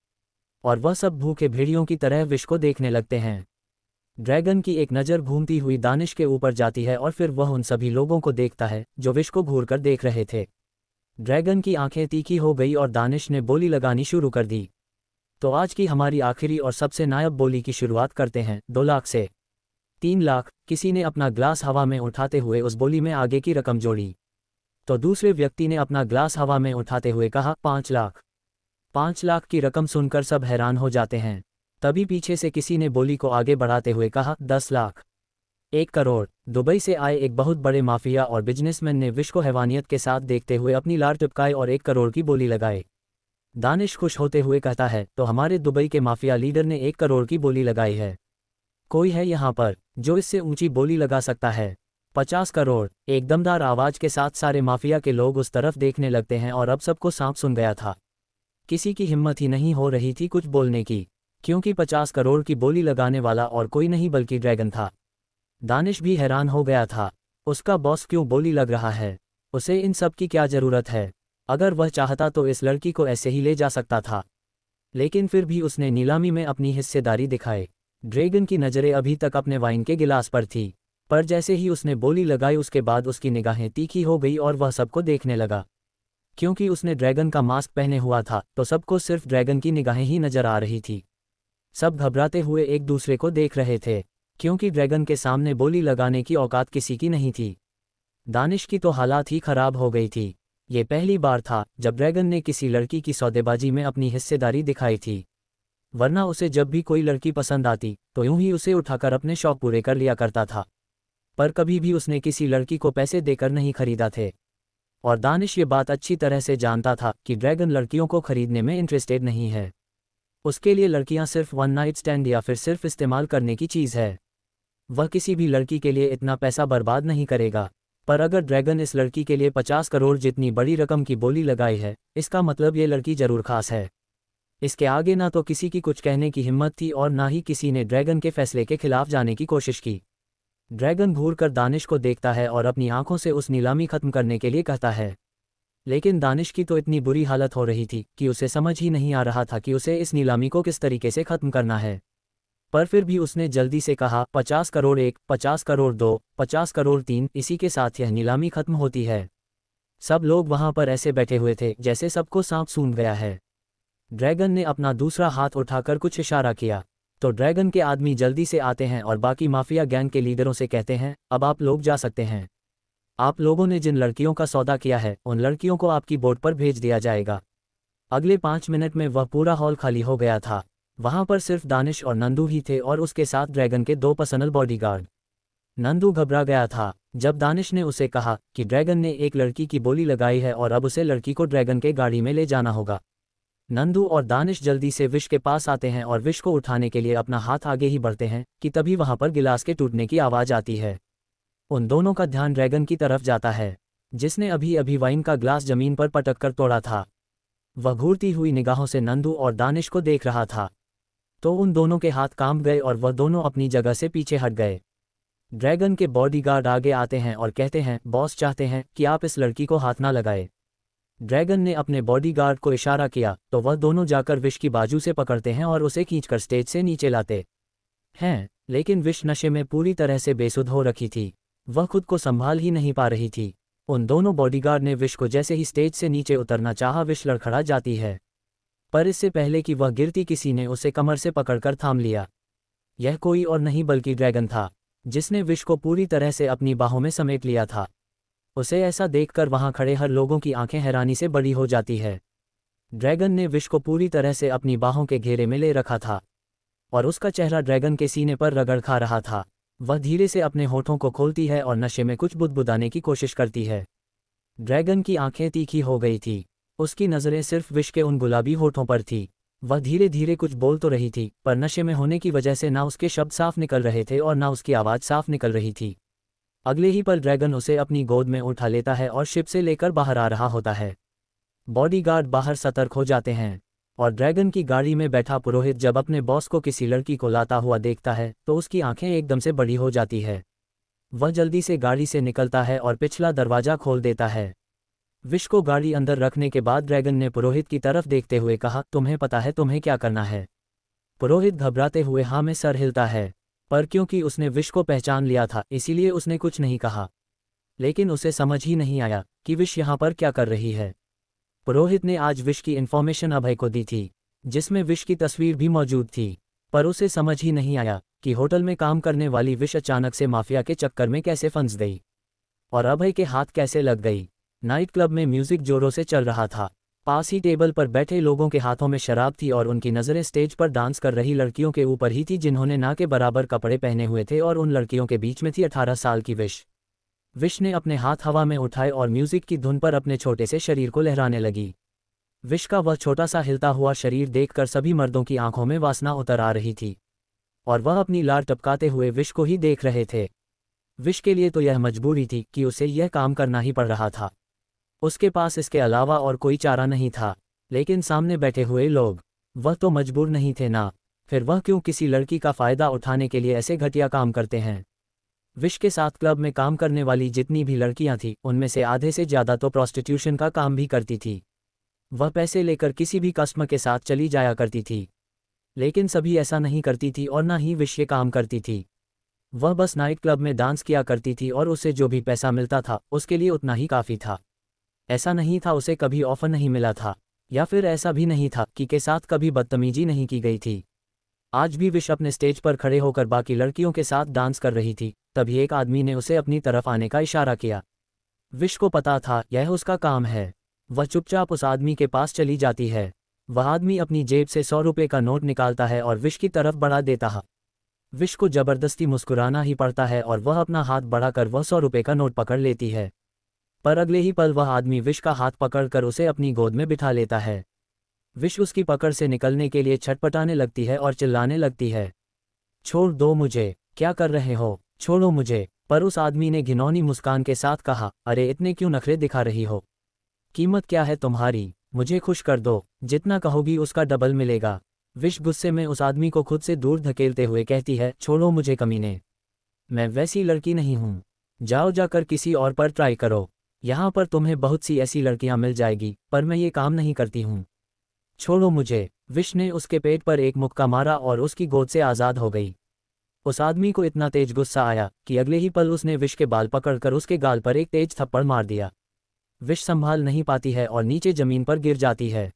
और वह सब भूखे भेड़ियों की तरह विश को देखने लगते हैं ड्रैगन की एक नज़र घूमती हुई दानिश के ऊपर जाती है और फिर वह उन सभी लोगों को देखता है जो विश को घूर कर देख रहे थे ड्रैगन की आंखें तीखी हो गई और दानिश ने बोली लगानी शुरू कर दी तो आज की हमारी आखिरी और सबसे नायब बोली की शुरुआत करते हैं दो लाख से तीन लाख किसी ने अपना ग्लास हवा में उठाते हुए उस बोली में आगे की रकम जोड़ी तो दूसरे व्यक्ति ने अपना ग्लास हवा में उठाते हुए कहा पांच लाख पांच लाख की रकम सुनकर सब हैरान हो जाते हैं तभी पीछे से किसी ने बोली को आगे बढ़ाते हुए कहा दस लाख एक करोड़ दुबई से आए एक बहुत बड़े माफिया और बिजनेसमैन ने विश्व को हैवानियत के साथ देखते हुए अपनी लार टिपकाई और एक करोड़ की बोली लगाई दानिश खुश होते हुए कहता है तो हमारे दुबई के माफिया लीडर ने एक करोड़ की बोली लगाई है कोई है यहाँ पर जो इससे ऊंची बोली लगा सकता है पचास करोड़ एक दमदार आवाज के साथ सारे माफिया के लोग उस तरफ देखने लगते हैं और अब सबको सांप सुन गया था किसी की हिम्मत ही नहीं हो रही थी कुछ बोलने की क्योंकि पचास करोड़ की बोली लगाने वाला और कोई नहीं बल्कि ड्रैगन था दानिश भी हैरान हो गया था उसका बॉस क्यों बोली लग रहा है उसे इन सब की क्या जरूरत है अगर वह चाहता तो इस लड़की को ऐसे ही ले जा सकता था लेकिन फिर भी उसने नीलामी में अपनी हिस्सेदारी दिखाई ड्रैगन की नज़रें अभी तक अपने वाइन के गिलास पर थी पर जैसे ही उसने बोली लगाई उसके बाद उसकी निगाहें तीखी हो गई और वह सबको देखने लगा क्योंकि उसने ड्रैगन का मास्क पहने हुआ था तो सबको सिर्फ ड्रैगन की निगाहें ही नजर आ रही थी सब घबराते हुए एक दूसरे को देख रहे थे क्योंकि ड्रैगन के सामने बोली लगाने की औकात किसी की नहीं थी दानिश की तो हालात ही खराब हो गई थी ये पहली बार था जब ड्रैगन ने किसी लड़की की सौदेबाजी में अपनी हिस्सेदारी दिखाई थी वरना उसे जब भी कोई लड़की पसंद आती तो यूं ही उसे उठाकर अपने शौक पूरे कर लिया करता था पर कभी भी उसने किसी लड़की को पैसे देकर नहीं खरीदा थे और दानिश ये बात अच्छी तरह से जानता था कि ड्रैगन लड़कियों को खरीदने में इंटरेस्टेड नहीं है उसके लिए लड़कियां सिर्फ वन नाइट स्टैंड या फिर सिर्फ इस्तेमाल करने की चीज़ है वह किसी भी लड़की के लिए इतना पैसा बर्बाद नहीं करेगा पर अगर ड्रैगन इस लड़की के लिए पचास करोड़ जितनी बड़ी रकम की बोली लगाई है इसका मतलब ये लड़की जरूर खास है इसके आगे ना तो किसी की कुछ कहने की हिम्मत थी और ना ही किसी ने ड्रैगन के फैसले के खिलाफ जाने की कोशिश की ड्रैगन घूर कर दानिश को देखता है और अपनी आंखों से उस नीलामी खत्म करने के लिए कहता है लेकिन दानिश की तो इतनी बुरी हालत हो रही थी कि उसे समझ ही नहीं आ रहा था कि उसे इस नीलामी को किस तरीके से खत्म करना है पर फिर भी उसने जल्दी से कहा पचास करोड़ एक पचास करोड़ दो पचास करोड़ तीन इसी के साथ यह नीलामी खत्म होती है सब लोग वहां पर ऐसे बैठे हुए थे जैसे सबको सांप सूंघ गया है ड्रैगन ने अपना दूसरा हाथ उठाकर कुछ इशारा किया तो ड्रैगन के आदमी जल्दी से आते हैं और बाकी माफिया गैंग के लीडरों से कहते हैं अब आप लोग जा सकते हैं आप लोगों ने जिन लड़कियों का सौदा किया है उन लड़कियों को आपकी बोट पर भेज दिया जाएगा अगले पांच मिनट में वह पूरा हॉल खाली हो गया था वहां पर सिर्फ दानिश और नंदू ही थे और उसके साथ ड्रैगन के दो पर्सनल बॉडीगार्ड नंदू घबरा गया था जब दानिश ने उसे कहा कि ड्रैगन ने एक लड़की की बोली लगाई है और अब उसे लड़की को ड्रैगन के गाड़ी में ले जाना होगा नंदू और दानिश जल्दी से विश के पास आते हैं और विश को उठाने के लिए अपना हाथ आगे ही बढ़ते हैं कि तभी वहां पर गिलास के टूटने की आवाज़ आती है उन दोनों का ध्यान ड्रैगन की तरफ जाता है जिसने अभी अभी वाइन का ग्लास जमीन पर पटक कर तोड़ा था वह घूरती हुई निगाहों से नंदू और दानिश को देख रहा था तो उन दोनों के हाथ कांप गए और वह दोनों अपनी जगह से पीछे हट गए ड्रैगन के बॉडीगार्ड आगे आते हैं और कहते हैं बॉस चाहते हैं कि आप इस लड़की को हाथ ना लगाए ड्रैगन ने अपने बॉडीगार्ड को इशारा किया तो वह दोनों जाकर विश की बाजू से पकड़ते हैं और उसे खींचकर स्टेज से नीचे लाते हैं लेकिन विश नशे में पूरी तरह से बेसुध हो रखी थी वह खुद को संभाल ही नहीं पा रही थी उन दोनों बॉडीगार्ड ने विश को जैसे ही स्टेज से नीचे उतरना चाहा विश लड़खड़ा जाती है पर इससे पहले कि वह गिरती किसी ने उसे कमर से पकड़कर थाम लिया यह कोई और नहीं बल्कि ड्रैगन था जिसने विश को पूरी तरह से अपनी बाहों में समेट लिया था उसे ऐसा देखकर वहां खड़े हर लोगों की आंखें हैरानी से बड़ी हो जाती है ड्रैगन ने विश को पूरी तरह से अपनी बाहों के घेरे में ले रखा था और उसका चेहरा ड्रैगन के सीने पर रगड़ खा रहा था वह धीरे से अपने होठों को खोलती है और नशे में कुछ बुदबुदाने की कोशिश करती है ड्रैगन की आंखें तीखी हो गई थी उसकी नज़रें सिर्फ विश के उन गुलाबी होठों पर थी वह धीरे धीरे कुछ बोल तो रही थी पर नशे में होने की वजह से ना उसके शब्द साफ निकल रहे थे और ना उसकी आवाज़ साफ निकल रही थी अगले ही पल ड्रैगन उसे अपनी गोद में उठा लेता है और शिप से लेकर बाहर आ रहा होता है बॉडीगार्ड बाहर सतर्क हो जाते हैं और ड्रैगन की गाड़ी में बैठा पुरोहित जब अपने बॉस को किसी लड़की को लाता हुआ देखता है तो उसकी आंखें एकदम से बड़ी हो जाती है वह जल्दी से गाड़ी से निकलता है और पिछला दरवाजा खोल देता है विश को गाड़ी अंदर रखने के बाद ड्रैगन ने पुरोहित की तरफ देखते हुए कहा तुम्हें पता है तुम्हें क्या करना है पुरोहित घबराते हुए हाँ में सर हिलता है पर क्योंकि उसने विष को पहचान लिया था इसीलिए उसने कुछ नहीं कहा लेकिन उसे समझ ही नहीं आया कि विष यहां पर क्या कर रही है पुरोहित ने आज विष की इन्फॉर्मेशन अभय को दी थी जिसमें विष की तस्वीर भी मौजूद थी पर उसे समझ ही नहीं आया कि होटल में काम करने वाली विष अचानक से माफिया के चक्कर में कैसे फंस गई और अभय के हाथ कैसे लग गई नाइट क्लब में म्यूजिक जोरों से चल रहा था पास ही टेबल पर बैठे लोगों के हाथों में शराब थी और उनकी नज़रें स्टेज पर डांस कर रही लड़कियों के ऊपर ही थी जिन्होंने ना के बराबर कपड़े पहने हुए थे और उन लड़कियों के बीच में थी अठारह साल की विश विश ने अपने हाथ हवा में उठाए और म्यूजिक की धुन पर अपने छोटे से शरीर को लहराने लगी विश का वह छोटा सा हिलता हुआ शरीर देखकर सभी मर्दों की आंखों में वासना उतर आ रही थी और वह अपनी लार टपकाते हुए विश को ही देख रहे थे विश के लिए तो यह मजबूरी थी कि उसे यह काम करना ही पड़ रहा था उसके पास इसके अलावा और कोई चारा नहीं था लेकिन सामने बैठे हुए लोग वह तो मजबूर नहीं थे ना फिर वह क्यों किसी लड़की का फ़ायदा उठाने के लिए ऐसे घटिया काम करते हैं विश के साथ क्लब में काम करने वाली जितनी भी लड़कियां थीं उनमें से आधे से ज़्यादा तो प्रॉस्टिट्यूशन का काम भी करती थी वह पैसे लेकर किसी भी कस्म के साथ चली जाया करती थी लेकिन सभी ऐसा नहीं करती थी और ना ही विश ये काम करती थी वह बस नाइट क्लब में डांस किया करती थी और उसे जो भी पैसा मिलता था उसके लिए उतना ही काफ़ी था ऐसा नहीं था उसे कभी ऑफर नहीं मिला था या फिर ऐसा भी नहीं था कि के साथ कभी बदतमीजी नहीं की गई थी आज भी विश अपने स्टेज पर खड़े होकर बाकी लड़कियों के साथ डांस कर रही थी तभी एक आदमी ने उसे अपनी तरफ आने का इशारा किया विश को पता था यह उसका काम है वह चुपचाप उस आदमी के पास चली जाती है वह आदमी अपनी जेब से सौ रुपये का नोट निकालता है और विश की तरफ बढ़ा देता है विश को जबरदस्ती मुस्कुराना ही पड़ता है और वह अपना हाथ बढ़ाकर वह सौ रुपये का नोट पकड़ लेती है पर अगले ही पल वह आदमी विश का हाथ पकड़कर उसे अपनी गोद में बिठा लेता है विश उसकी पकड़ से निकलने के लिए छटपटाने लगती है और चिल्लाने लगती है छोड़ दो मुझे क्या कर रहे हो छोड़ो मुझे पर उस आदमी ने घिनौनी मुस्कान के साथ कहा अरे इतने क्यों नखरे दिखा रही हो कीमत क्या है तुम्हारी मुझे खुश कर दो जितना कहोगी उसका डबल मिलेगा विश गुस्से में उस आदमी को खुद से दूर धकेलते हुए कहती है छोड़ो मुझे कमीने मैं वैसी लड़की नहीं हूं जाओ जाकर किसी और पर ट्राई करो यहाँ पर तुम्हें बहुत सी ऐसी लड़कियां मिल जाएगी पर मैं ये काम नहीं करती हूँ छोड़ो मुझे विष ने उसके पेट पर एक मुक्का मारा और उसकी गोद से आज़ाद हो गई उस आदमी को इतना तेज गुस्सा आया कि अगले ही पल उसने विश्व के बाल पकड़कर उसके गाल पर एक तेज थप्पड़ मार दिया विष संभाल नहीं पाती है और नीचे जमीन पर गिर जाती है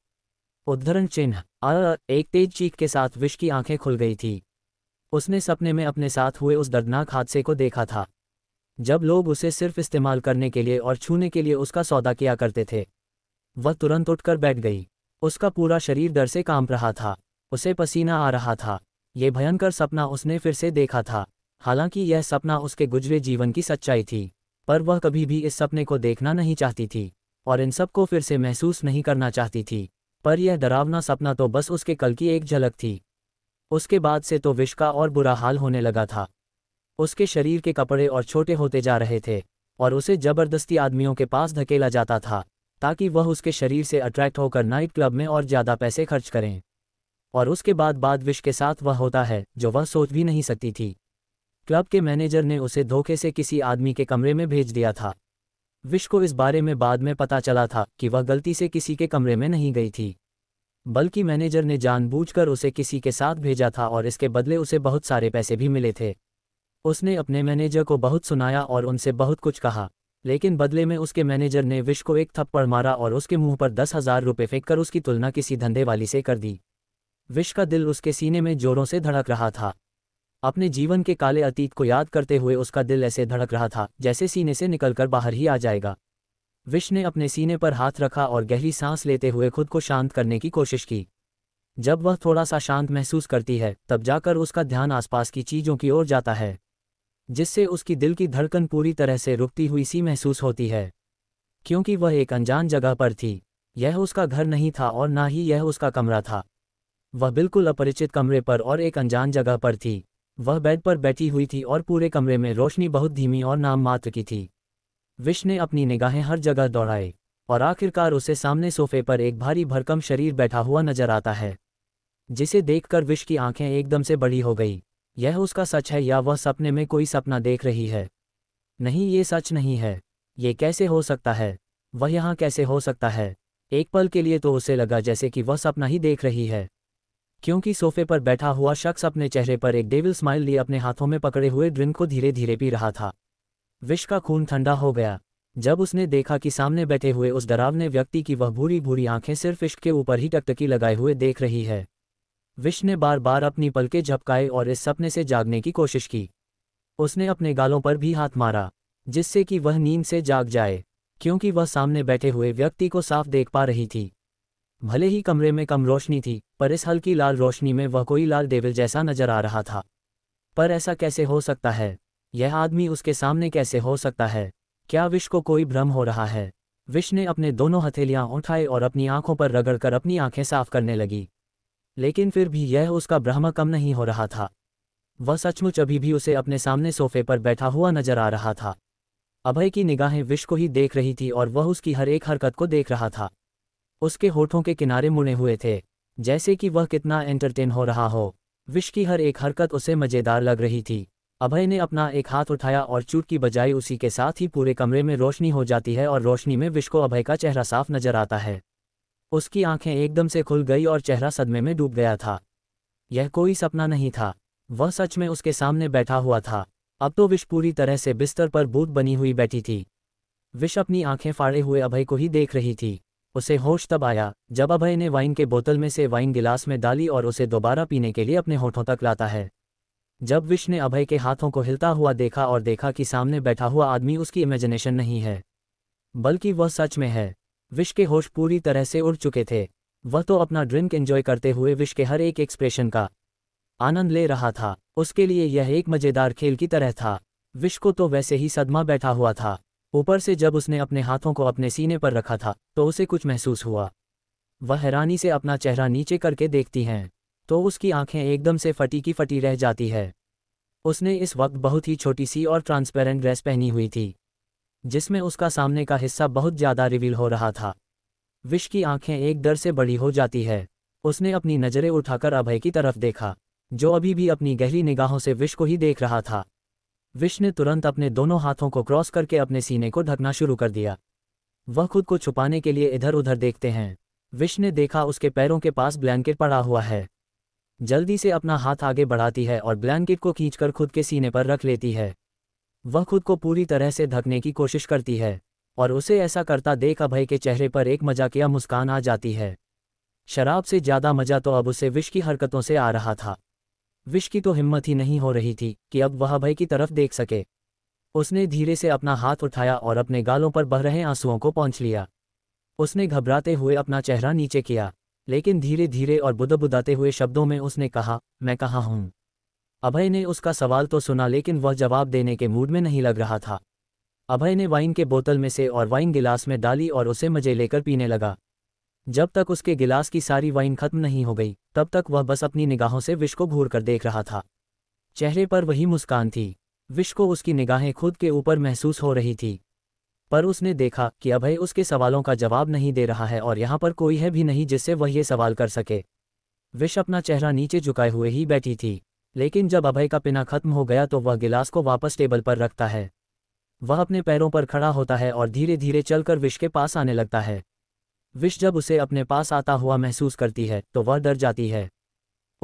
उद्धरण चिन्ह आ एक तेज चीख के साथ विश्व की आंखें खुल गई थी उसने सपने में अपने साथ हुए उस दर्दनाक हादसे को देखा था जब लोग उसे सिर्फ इस्तेमाल करने के लिए और छूने के लिए उसका सौदा किया करते थे वह तुरंत उठकर बैठ गई उसका पूरा शरीर डर से कांप रहा था उसे पसीना आ रहा था ये भयंकर सपना उसने फिर से देखा था हालांकि यह सपना उसके गुजरे जीवन की सच्चाई थी पर वह कभी भी इस सपने को देखना नहीं चाहती थी और इन सबको फिर से महसूस नहीं करना चाहती थी पर यह डरावना सपना तो बस उसके कल की एक झलक थी उसके बाद से तो विश का और बुरा हाल होने लगा था उसके शरीर के कपड़े और छोटे होते जा रहे थे और उसे जबरदस्ती आदमियों के पास धकेला जाता था ताकि वह उसके शरीर से अट्रैक्ट होकर नाइट क्लब में और ज़्यादा पैसे खर्च करें और उसके बाद बाद विश के साथ वह होता है जो वह सोच भी नहीं सकती थी क्लब के मैनेजर ने उसे धोखे से किसी आदमी के कमरे में भेज दिया था विश को इस बारे में बाद में पता चला था कि वह गलती से किसी के कमरे में नहीं गई थी बल्कि मैनेजर ने जानबूझकर उसे किसी के साथ भेजा था और इसके बदले उसे बहुत सारे पैसे भी मिले थे उसने अपने मैनेजर को बहुत सुनाया और उनसे बहुत कुछ कहा लेकिन बदले में उसके मैनेजर ने विश को एक थप्पड़ मारा और उसके मुंह पर दस हजार रुपये फेंककर उसकी तुलना किसी धंधे वाली से कर दी विश का दिल उसके सीने में जोरों से धड़क रहा था अपने जीवन के काले अतीत को याद करते हुए उसका दिल ऐसे धड़क रहा था जैसे सीने से निकलकर बाहर ही आ जाएगा विश ने अपने सीने पर हाथ रखा और गहरी सांस लेते हुए खुद को शांत करने की कोशिश की जब वह थोड़ा सा शांत महसूस करती है तब जाकर उसका ध्यान आसपास की चीज़ों की ओर जाता है जिससे उसकी दिल की धड़कन पूरी तरह से रुकती हुई सी महसूस होती है क्योंकि वह एक अनजान जगह पर थी यह उसका घर नहीं था और ना ही यह उसका कमरा था वह बिल्कुल अपरिचित कमरे पर और एक अनजान जगह पर थी वह बेड पर बैठी हुई थी और पूरे कमरे में रोशनी बहुत धीमी और नाम मात्र की थी विश ने अपनी निगाहें हर जगह दौड़ाए और आखिरकार उसे सामने सोफे पर एक भारी भरकम शरीर बैठा हुआ नजर आता है जिसे देखकर विश की आंखें एकदम से बड़ी हो गई यह उसका सच है या वह सपने में कोई सपना देख रही है नहीं ये सच नहीं है ये कैसे हो सकता है वह यहाँ कैसे हो सकता है एक पल के लिए तो उसे लगा जैसे कि वह सपना ही देख रही है क्योंकि सोफे पर बैठा हुआ शख्स अपने चेहरे पर एक डेविल स्माइल लिए अपने हाथों में पकड़े हुए ड्रिंक को धीरे धीरे पी रहा था विश का खून ठंडा हो गया जब उसने देखा कि सामने बैठे हुए उस डरावने व्यक्ति की वह भूरी भूरी आंखें सिर्फ इश्क के ऊपर ही टकटकी लगाए हुए देख रही है विश ने बार बार अपनी पलके झपकाए और इस सपने से जागने की कोशिश की उसने अपने गालों पर भी हाथ मारा जिससे कि वह नींद से जाग जाए क्योंकि वह सामने बैठे हुए व्यक्ति को साफ देख पा रही थी भले ही कमरे में कम रोशनी थी पर इस हल्की लाल रोशनी में वह कोई लाल देविल जैसा नजर आ रहा था पर ऐसा कैसे हो सकता है यह आदमी उसके सामने कैसे हो सकता है क्या विश को कोई भ्रम हो रहा है विश ने अपने दोनों हथेलियां उठाए और अपनी आंखों पर रगड़कर अपनी आंखें साफ करने लगी लेकिन फिर भी यह उसका ब्रह्म कम नहीं हो रहा था वह सचमुच अभी भी उसे अपने सामने सोफे पर बैठा हुआ नजर आ रहा था अभय की निगाहें विश को ही देख रही थी और वह उसकी हर एक हरकत को देख रहा था उसके होठों के किनारे मुड़े हुए थे जैसे कि वह कितना एंटरटेन हो रहा हो विश की हर एक हरकत उसे मज़ेदार लग रही थी अभय ने अपना एक हाथ उठाया और चूट की बजाय उसी के साथ ही पूरे कमरे में रोशनी हो जाती है और रोशनी में विश को अभय का चेहरा साफ नजर आता है उसकी आंखें एकदम से खुल गई और चेहरा सदमे में डूब गया था यह कोई सपना नहीं था वह सच में उसके सामने बैठा हुआ था अब तो विश पूरी तरह से बिस्तर पर भूत बनी हुई बैठी थी विश अपनी आंखें फाड़े हुए अभय को ही देख रही थी उसे होश तब आया जब अभय ने वाइन के बोतल में से वाइन गिलास में डाली और उसे दोबारा पीने के लिए अपने होठों तक लाता है जब विश ने अभय के हाथों को हिलता हुआ देखा और देखा कि सामने बैठा हुआ आदमी उसकी इमेजिनेशन नहीं है बल्कि वह सच में है विश के होश पूरी तरह से उड़ चुके थे वह तो अपना ड्रिंक एंजॉय करते हुए विश के हर एक एक्सप्रेशन का आनंद ले रहा था उसके लिए यह एक मज़ेदार खेल की तरह था विश को तो वैसे ही सदमा बैठा हुआ था ऊपर से जब उसने अपने हाथों को अपने सीने पर रखा था तो उसे कुछ महसूस हुआ वह हैरानी से अपना चेहरा नीचे करके देखती हैं तो उसकी आंखें एकदम से फटी की फटी रह जाती है उसने इस वक्त बहुत ही छोटी सी और ट्रांसपेरेंट ड्रेस पहनी हुई थी जिसमें उसका सामने का हिस्सा बहुत ज़्यादा रिवील हो रहा था विश की आंखें एक डर से बड़ी हो जाती है उसने अपनी नज़रें उठाकर अभय की तरफ देखा जो अभी भी अपनी गहरी निगाहों से विश को ही देख रहा था विश ने तुरंत अपने दोनों हाथों को क्रॉस करके अपने सीने को ढकना शुरू कर दिया वह खुद को छुपाने के लिए इधर उधर देखते हैं विश ने देखा उसके पैरों के पास ब्लैंकेट पड़ा हुआ है जल्दी से अपना हाथ आगे बढ़ाती है और ब्लैंकेट को खींचकर खुद के सीने पर रख लेती है वह खुद को पूरी तरह से ढकने की कोशिश करती है और उसे ऐसा करता देख अभय के चेहरे पर एक मजाकिया मुस्कान आ जाती है शराब से ज्यादा मजा तो अब उसे विश की हरकतों से आ रहा था विश की तो हिम्मत ही नहीं हो रही थी कि अब वह अभय की तरफ देख सके उसने धीरे से अपना हाथ उठाया और अपने गालों पर बह रहे आंसुओं को पहुंच लिया उसने घबराते हुए अपना चेहरा नीचे किया लेकिन धीरे धीरे और बुदबुदाते हुए शब्दों में उसने कहा मैं कहाँ हूँ अभय ने उसका सवाल तो सुना लेकिन वह जवाब देने के मूड में नहीं लग रहा था अभय ने वाइन के बोतल में से और वाइन गिलास में डाली और उसे मजे लेकर पीने लगा जब तक उसके गिलास की सारी वाइन खत्म नहीं हो गई तब तक वह बस अपनी निगाहों से विश को घूर कर देख रहा था चेहरे पर वही मुस्कान थी विश को उसकी निगाहें खुद के ऊपर महसूस हो रही थी पर उसने देखा कि अभय उसके सवालों का जवाब नहीं दे रहा है और यहाँ पर कोई है भी नहीं जिससे वह ये सवाल कर सके विश अपना चेहरा नीचे झुकाए हुए ही बैठी थी लेकिन जब अभय का पिना खत्म हो गया तो वह गिलास को वापस टेबल पर रखता है वह अपने पैरों पर खड़ा होता है और धीरे धीरे चलकर विश के पास आने लगता है विश जब उसे अपने पास आता हुआ महसूस करती है तो वह डर जाती है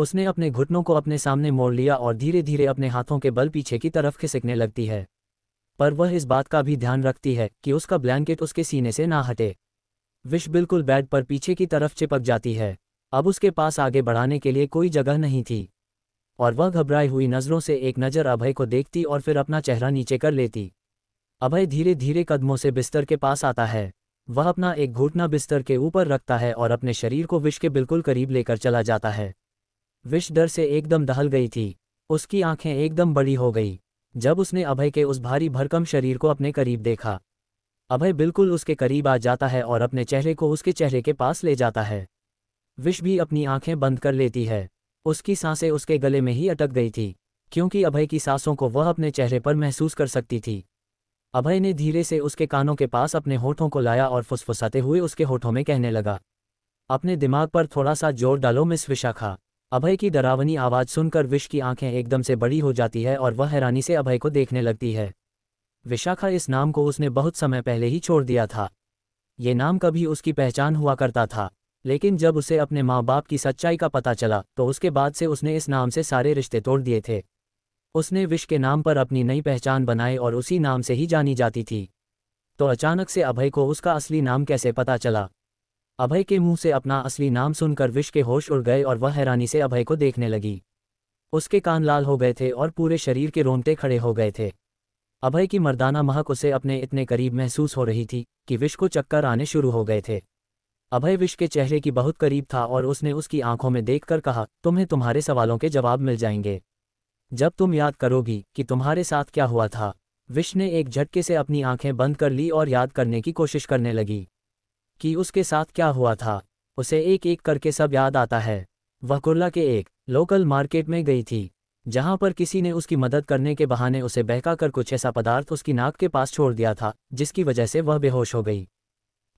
उसने अपने घुटनों को अपने सामने मोड़ लिया और धीरे धीरे अपने हाथों के बल पीछे की तरफ खिसकने लगती है पर वह इस बात का भी ध्यान रखती है कि उसका ब्लैंकेट उसके सीने से ना हटे विश बिल्कुल बेड पर पीछे की तरफ चिपक जाती है अब उसके पास आगे बढ़ाने के लिए कोई जगह नहीं थी और वह घबराई हुई नज़रों से एक नज़र अभय को देखती और फिर अपना चेहरा नीचे कर लेती अभय धीरे धीरे कदमों से बिस्तर के पास आता है वह अपना एक घुटना बिस्तर के ऊपर रखता है और अपने शरीर को विष के बिल्कुल करीब लेकर चला जाता है विष डर से एकदम दहल गई थी उसकी आंखें एकदम बड़ी हो गई जब उसने अभय के उस भारी भरकम शरीर को अपने करीब देखा अभय बिल्कुल उसके करीब आ जाता है और अपने चेहरे को उसके चेहरे के पास ले जाता है विष भी अपनी आंखें बंद कर लेती है उसकी सांसें उसके गले में ही अटक गई थी क्योंकि अभय की सांसों को वह अपने चेहरे पर महसूस कर सकती थी अभय ने धीरे से उसके कानों के पास अपने होठों को लाया और फुसफुसाते हुए उसके होठों में कहने लगा अपने दिमाग पर थोड़ा सा जोर डालो मिस विशाखा अभय की डरावनी आवाज़ सुनकर विश की आंखें एकदम से बड़ी हो जाती है और वह हैरानी से अभय को देखने लगती है विशाखा इस नाम को उसने बहुत समय पहले ही छोड़ दिया था ये नाम कभी उसकी पहचान हुआ करता था लेकिन जब उसे अपने माँ बाप की सच्चाई का पता चला तो उसके बाद से उसने इस नाम से सारे रिश्ते तोड़ दिए थे उसने विश के नाम पर अपनी नई पहचान बनाई और उसी नाम से ही जानी जाती थी तो अचानक से अभय को उसका असली नाम कैसे पता चला अभय के मुंह से अपना असली नाम सुनकर विश के होश उड़ गए और वह हैरानी से अभय को देखने लगी उसके कान लाल हो गए थे और पूरे शरीर के रोंगटे खड़े हो गए थे अभय की मर्दाना महक उसे अपने इतने करीब महसूस हो रही थी कि विश को चक्कर आने शुरू हो गए थे अभय विश के चेहरे की बहुत करीब था और उसने उसकी आंखों में देखकर कहा तुम्हें तुम्हारे सवालों के जवाब मिल जाएंगे जब तुम याद करोगी कि तुम्हारे साथ क्या हुआ था विश ने एक झटके से अपनी आंखें बंद कर ली और याद करने की कोशिश करने लगी कि उसके साथ क्या हुआ था उसे एक एक करके सब याद आता है वह कुर्ला के एक लोकल मार्केट में गई थी जहां पर किसी ने उसकी मदद करने के बहाने उसे बहकाकर कुछ ऐसा पदार्थ उसकी नाक के पास छोड़ दिया था जिसकी वजह से वह बेहोश हो गई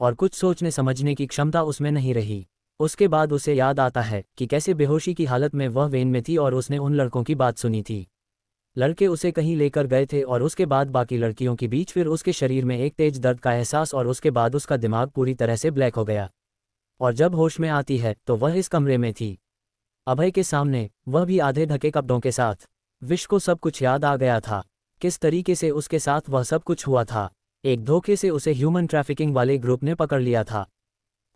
और कुछ सोचने समझने की क्षमता उसमें नहीं रही उसके बाद उसे याद आता है कि कैसे बेहोशी की हालत में वह वेन में थी और उसने उन लड़कों की बात सुनी थी लड़के उसे कहीं लेकर गए थे और उसके बाद बाकी लड़कियों के बीच फिर उसके शरीर में एक तेज दर्द का एहसास और उसके बाद उसका दिमाग पूरी तरह से ब्लैक हो गया और जब होश में आती है तो वह इस कमरे में थी अभय के सामने वह भी आधे ढके कपड़ों के साथ विश को सब कुछ याद आ गया था किस तरीके से उसके साथ वह सब कुछ हुआ था एक धोखे से उसे ह्यूमन ट्रैफिकिंग वाले ग्रुप ने पकड़ लिया था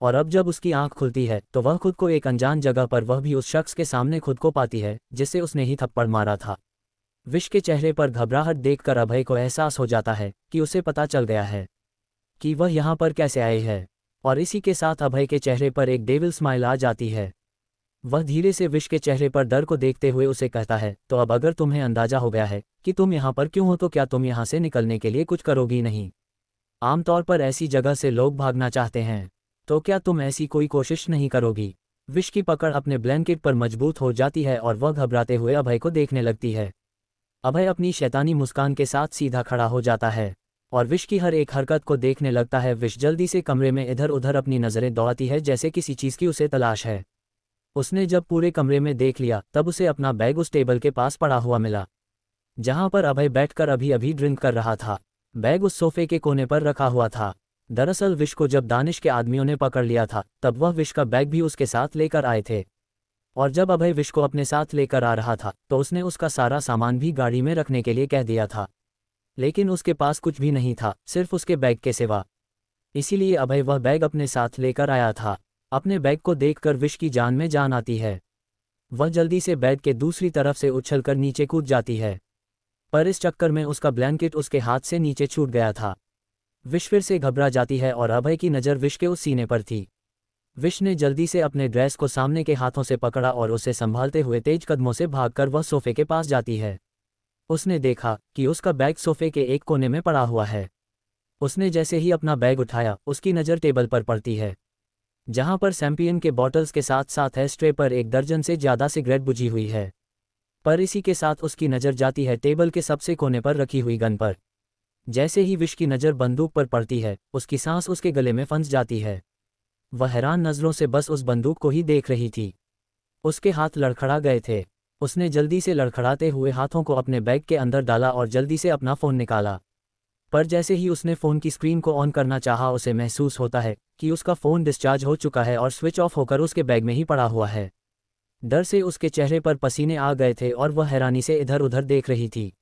और अब जब उसकी आंख खुलती है तो वह खुद को एक अनजान जगह पर वह भी उस शख्स के सामने खुद को पाती है जिसे उसने ही थप्पड़ मारा था विश के चेहरे पर घबराहट देखकर अभय को एहसास हो जाता है कि उसे पता चल गया है कि वह यहां पर कैसे आई है और इसी के साथ अभय के चेहरे पर एक डेविल स्माइल आ जाती है वह धीरे से विश के चेहरे पर डर को देखते हुए उसे कहता है तो अब अगर तुम्हें अंदाजा हो गया है कि तुम यहां पर क्यों हो तो क्या तुम यहां से निकलने के लिए कुछ करोगी नहीं आमतौर पर ऐसी जगह से लोग भागना चाहते हैं तो क्या तुम ऐसी कोई कोशिश नहीं करोगी विश की पकड़ अपने ब्लैंकेट पर मजबूत हो जाती है और वह घबराते हुए अभय को देखने लगती है अभय अपनी शैतानी मुस्कान के साथ सीधा खड़ा हो जाता है और विश की हर एक हरकत को देखने लगता है विश जल्दी से कमरे में इधर उधर अपनी नज़रें दौड़ाती है जैसे किसी चीज़ की उसे तलाश है उसने जब पूरे कमरे में देख लिया तब उसे अपना बैग उस टेबल के पास पड़ा हुआ मिला जहां पर अभय बैठकर अभी अभी ड्रिंक कर रहा था बैग उस सोफे के कोने पर रखा हुआ था दरअसल विश को जब दानिश के आदमियों ने पकड़ लिया था तब वह विश का बैग भी उसके साथ लेकर आए थे और जब अभय विश को अपने साथ लेकर आ रहा था तो उसने उसका सारा सामान भी गाड़ी में रखने के लिए कह दिया था लेकिन उसके पास कुछ भी नहीं था सिर्फ उसके बैग के सिवा इसीलिए अभय वह बैग अपने साथ लेकर आया था अपने बैग को देखकर विश की जान में जान आती है वह जल्दी से बैग के दूसरी तरफ से उछलकर नीचे कूद जाती है पर इस चक्कर में उसका ब्लैंकेट उसके हाथ से नीचे छूट गया था विश फिर से घबरा जाती है और अभय की नज़र विश के उस सीने पर थी विश ने जल्दी से अपने ड्रेस को सामने के हाथों से पकड़ा और उसे संभालते हुए तेज कदमों से भागकर वह सोफे के पास जाती है उसने देखा कि उसका बैग सोफे के एक कोने में पड़ा हुआ है उसने जैसे ही अपना बैग उठाया उसकी नज़र टेबल पर पड़ती है जहां पर सैम्पियन के बॉटल्स के साथ साथ है स्ट्रे पर एक दर्जन से ज़्यादा सिगरेट बुझी हुई है पर इसी के साथ उसकी नज़र जाती है टेबल के सबसे कोने पर रखी हुई गन पर जैसे ही विश की नज़र बंदूक पर पड़ती है उसकी सांस उसके गले में फंस जाती है वह हैरान नज़रों से बस उस बंदूक को ही देख रही थी उसके हाथ लड़खड़ा गए थे उसने जल्दी से लड़खड़ाते हुए हाथों को अपने बैग के अंदर डाला और जल्दी से अपना फ़ोन निकाला पर जैसे ही उसने फ़ोन की स्क्रीन को ऑन करना चाहा उसे महसूस होता है कि उसका फ़ोन डिस्चार्ज हो चुका है और स्विच ऑफ होकर उसके बैग में ही पड़ा हुआ है डर से उसके चेहरे पर पसीने आ गए थे और वह हैरानी से इधर उधर देख रही थी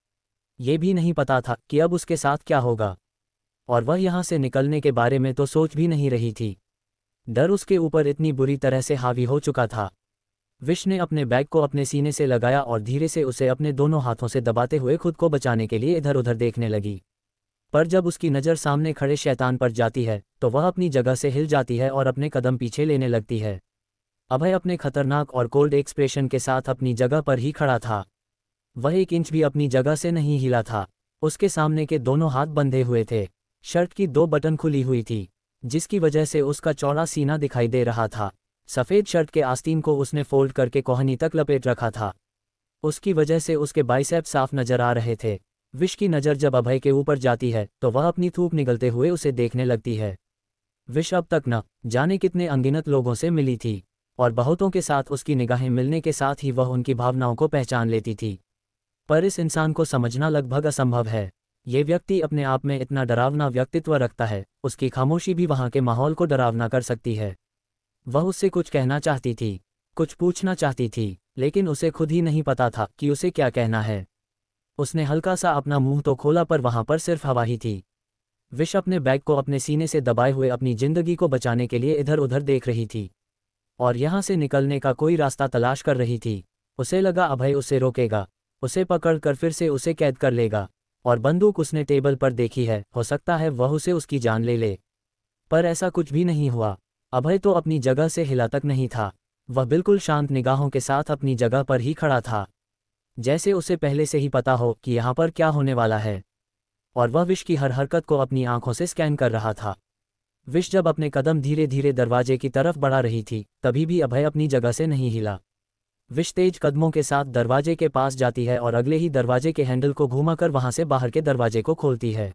ये भी नहीं पता था कि अब उसके साथ क्या होगा और वह यहां से निकलने के बारे में तो सोच भी नहीं रही थी डर उसके ऊपर इतनी बुरी तरह से हावी हो चुका था विश ने अपने बैग को अपने सीने से लगाया और धीरे से उसे अपने दोनों हाथों से दबाते हुए खुद को बचाने के लिए इधर उधर देखने लगी पर जब उसकी नज़र सामने खड़े शैतान पर जाती है तो वह अपनी जगह से हिल जाती है और अपने कदम पीछे लेने लगती है अभय अपने खतरनाक और कोल्ड एक्सप्रेशन के साथ अपनी जगह पर ही खड़ा था वह एक इंच भी अपनी जगह से नहीं हिला था उसके सामने के दोनों हाथ बंधे हुए थे शर्ट की दो बटन खुली हुई थी जिसकी वजह से उसका चौड़ा सीना दिखाई दे रहा था सफ़ेद शर्ट के आस्तीन को उसने फोल्ड करके कोहनी तक लपेट रखा था उसकी वजह से उसके बाइसेप साफ नजर आ रहे थे विश की नज़र जब अभय के ऊपर जाती है तो वह अपनी थूक निगलते हुए उसे देखने लगती है विश अब तक न जाने कितने अनगिनत लोगों से मिली थी और बहुतों के साथ उसकी निगाहें मिलने के साथ ही वह उनकी भावनाओं को पहचान लेती थी पर इस इंसान को समझना लगभग असंभव है ये व्यक्ति अपने आप में इतना डरावना व्यक्तित्व रखता है उसकी खामोशी भी वहाँ के माहौल को डरावना कर सकती है वह उससे कुछ कहना चाहती थी कुछ पूछना चाहती थी लेकिन उसे खुद ही नहीं पता था कि उसे क्या कहना है उसने हल्का सा अपना मुंह तो खोला पर वहां पर सिर्फ हवा ही थी विश अपने बैग को अपने सीने से दबाए हुए अपनी जिंदगी को बचाने के लिए इधर उधर देख रही थी और यहां से निकलने का कोई रास्ता तलाश कर रही थी उसे लगा अभय उसे रोकेगा उसे पकड़ कर फिर से उसे कैद कर लेगा और बंदूक उसने टेबल पर देखी है हो सकता है वह उसे उसकी जान ले ले पर ऐसा कुछ भी नहीं हुआ अभय तो अपनी जगह से हिला तक नहीं था वह बिल्कुल शांत निगाहों के साथ अपनी जगह पर ही खड़ा था जैसे उसे पहले से ही पता हो कि यहाँ पर क्या होने वाला है और वह विश की हर हरकत को अपनी आंखों से स्कैन कर रहा था विश जब अपने कदम धीरे धीरे दरवाजे की तरफ बढ़ा रही थी तभी भी अभय अपनी जगह से नहीं हिला विश तेज कदमों के साथ दरवाजे के पास जाती है और अगले ही दरवाजे के हैंडल को घुमाकर वहां से बाहर के दरवाजे को खोलती है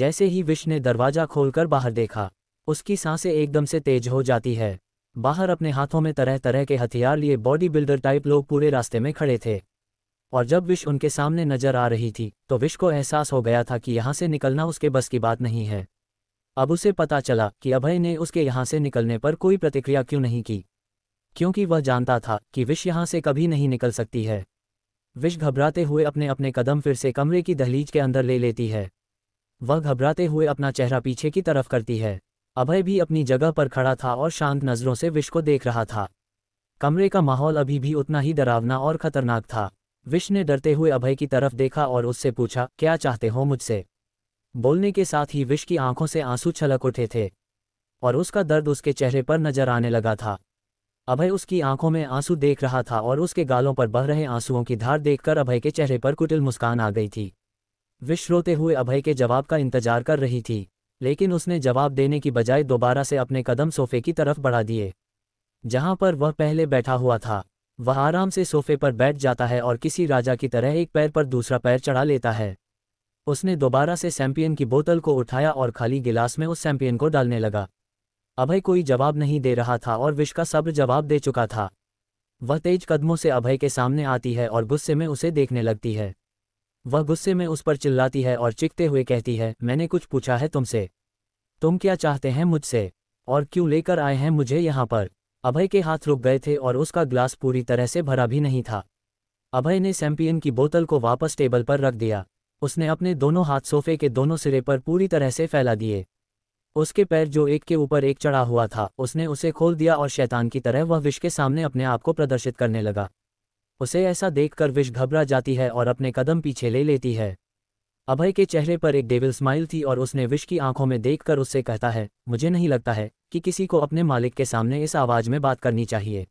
जैसे ही विश ने दरवाजा खोलकर बाहर देखा उसकी सांसें एकदम से तेज हो जाती है बाहर अपने हाथों में तरह तरह के हथियार लिए बॉडी बिल्डर टाइप लोग पूरे रास्ते में खड़े थे और जब विश उनके सामने नजर आ रही थी तो विश को एहसास हो गया था कि यहां से निकलना उसके बस की बात नहीं है अब उसे पता चला कि अभय ने उसके यहां से निकलने पर कोई प्रतिक्रिया क्यों नहीं की क्योंकि वह जानता था कि विश यहाँ से कभी नहीं निकल सकती है विष घबराते हुए अपने अपने कदम फिर से कमरे की दहलीज के अंदर ले लेती है वह घबराते हुए अपना चेहरा पीछे की तरफ करती है अभय भी अपनी जगह पर खड़ा था और शांत नज़रों से विष को देख रहा था कमरे का माहौल अभी भी उतना ही डरावना और खतरनाक था विश ने डरते हुए अभय की तरफ देखा और उससे पूछा क्या चाहते हो मुझसे बोलने के साथ ही विश की आंखों से आंसू छलक उठे थे और उसका दर्द उसके चेहरे पर नजर आने लगा था अभय उसकी आंखों में आंसू देख रहा था और उसके गालों पर बह रहे आंसुओं की धार देखकर अभय के चेहरे पर कुटिल मुस्कान आ गई थी विश रोते हुए अभय के जवाब का इंतजार कर रही थी लेकिन उसने जवाब देने की बजाय दोबारा से अपने कदम सोफे की तरफ बढ़ा दिए जहां पर वह पहले बैठा हुआ था वह आराम से सोफे पर बैठ जाता है और किसी राजा की तरह एक पैर पर दूसरा पैर चढ़ा लेता है उसने दोबारा से सैंपियन की बोतल को उठाया और खाली गिलास में उस सैंपियन को डालने लगा अभय कोई जवाब नहीं दे रहा था और विश का सब्र जवाब दे चुका था वह तेज कदमों से अभय के सामने आती है और गुस्से में उसे देखने लगती है वह गुस्से में उस पर चिल्लाती है और चिकते हुए कहती है मैंने कुछ पूछा है तुमसे तुम क्या चाहते हैं मुझसे और क्यों लेकर आए हैं मुझे यहाँ पर अभय के हाथ रुक गए थे और उसका ग्लास पूरी तरह से भरा भी नहीं था अभय ने सैम्पियन की बोतल को वापस टेबल पर रख दिया उसने अपने दोनों हाथ सोफे के दोनों सिरे पर पूरी तरह से फैला दिए उसके पैर जो एक के ऊपर एक चढ़ा हुआ था उसने उसे खोल दिया और शैतान की तरह वह विश के सामने अपने आप को प्रदर्शित करने लगा उसे ऐसा देखकर विश घबरा जाती है और अपने कदम पीछे ले लेती है अभय के चेहरे पर एक डेविल स्माइल थी और उसने विश की आंखों में देखकर उससे कहता है मुझे नहीं लगता है कि किसी को अपने मालिक के सामने इस आवाज में बात करनी चाहिए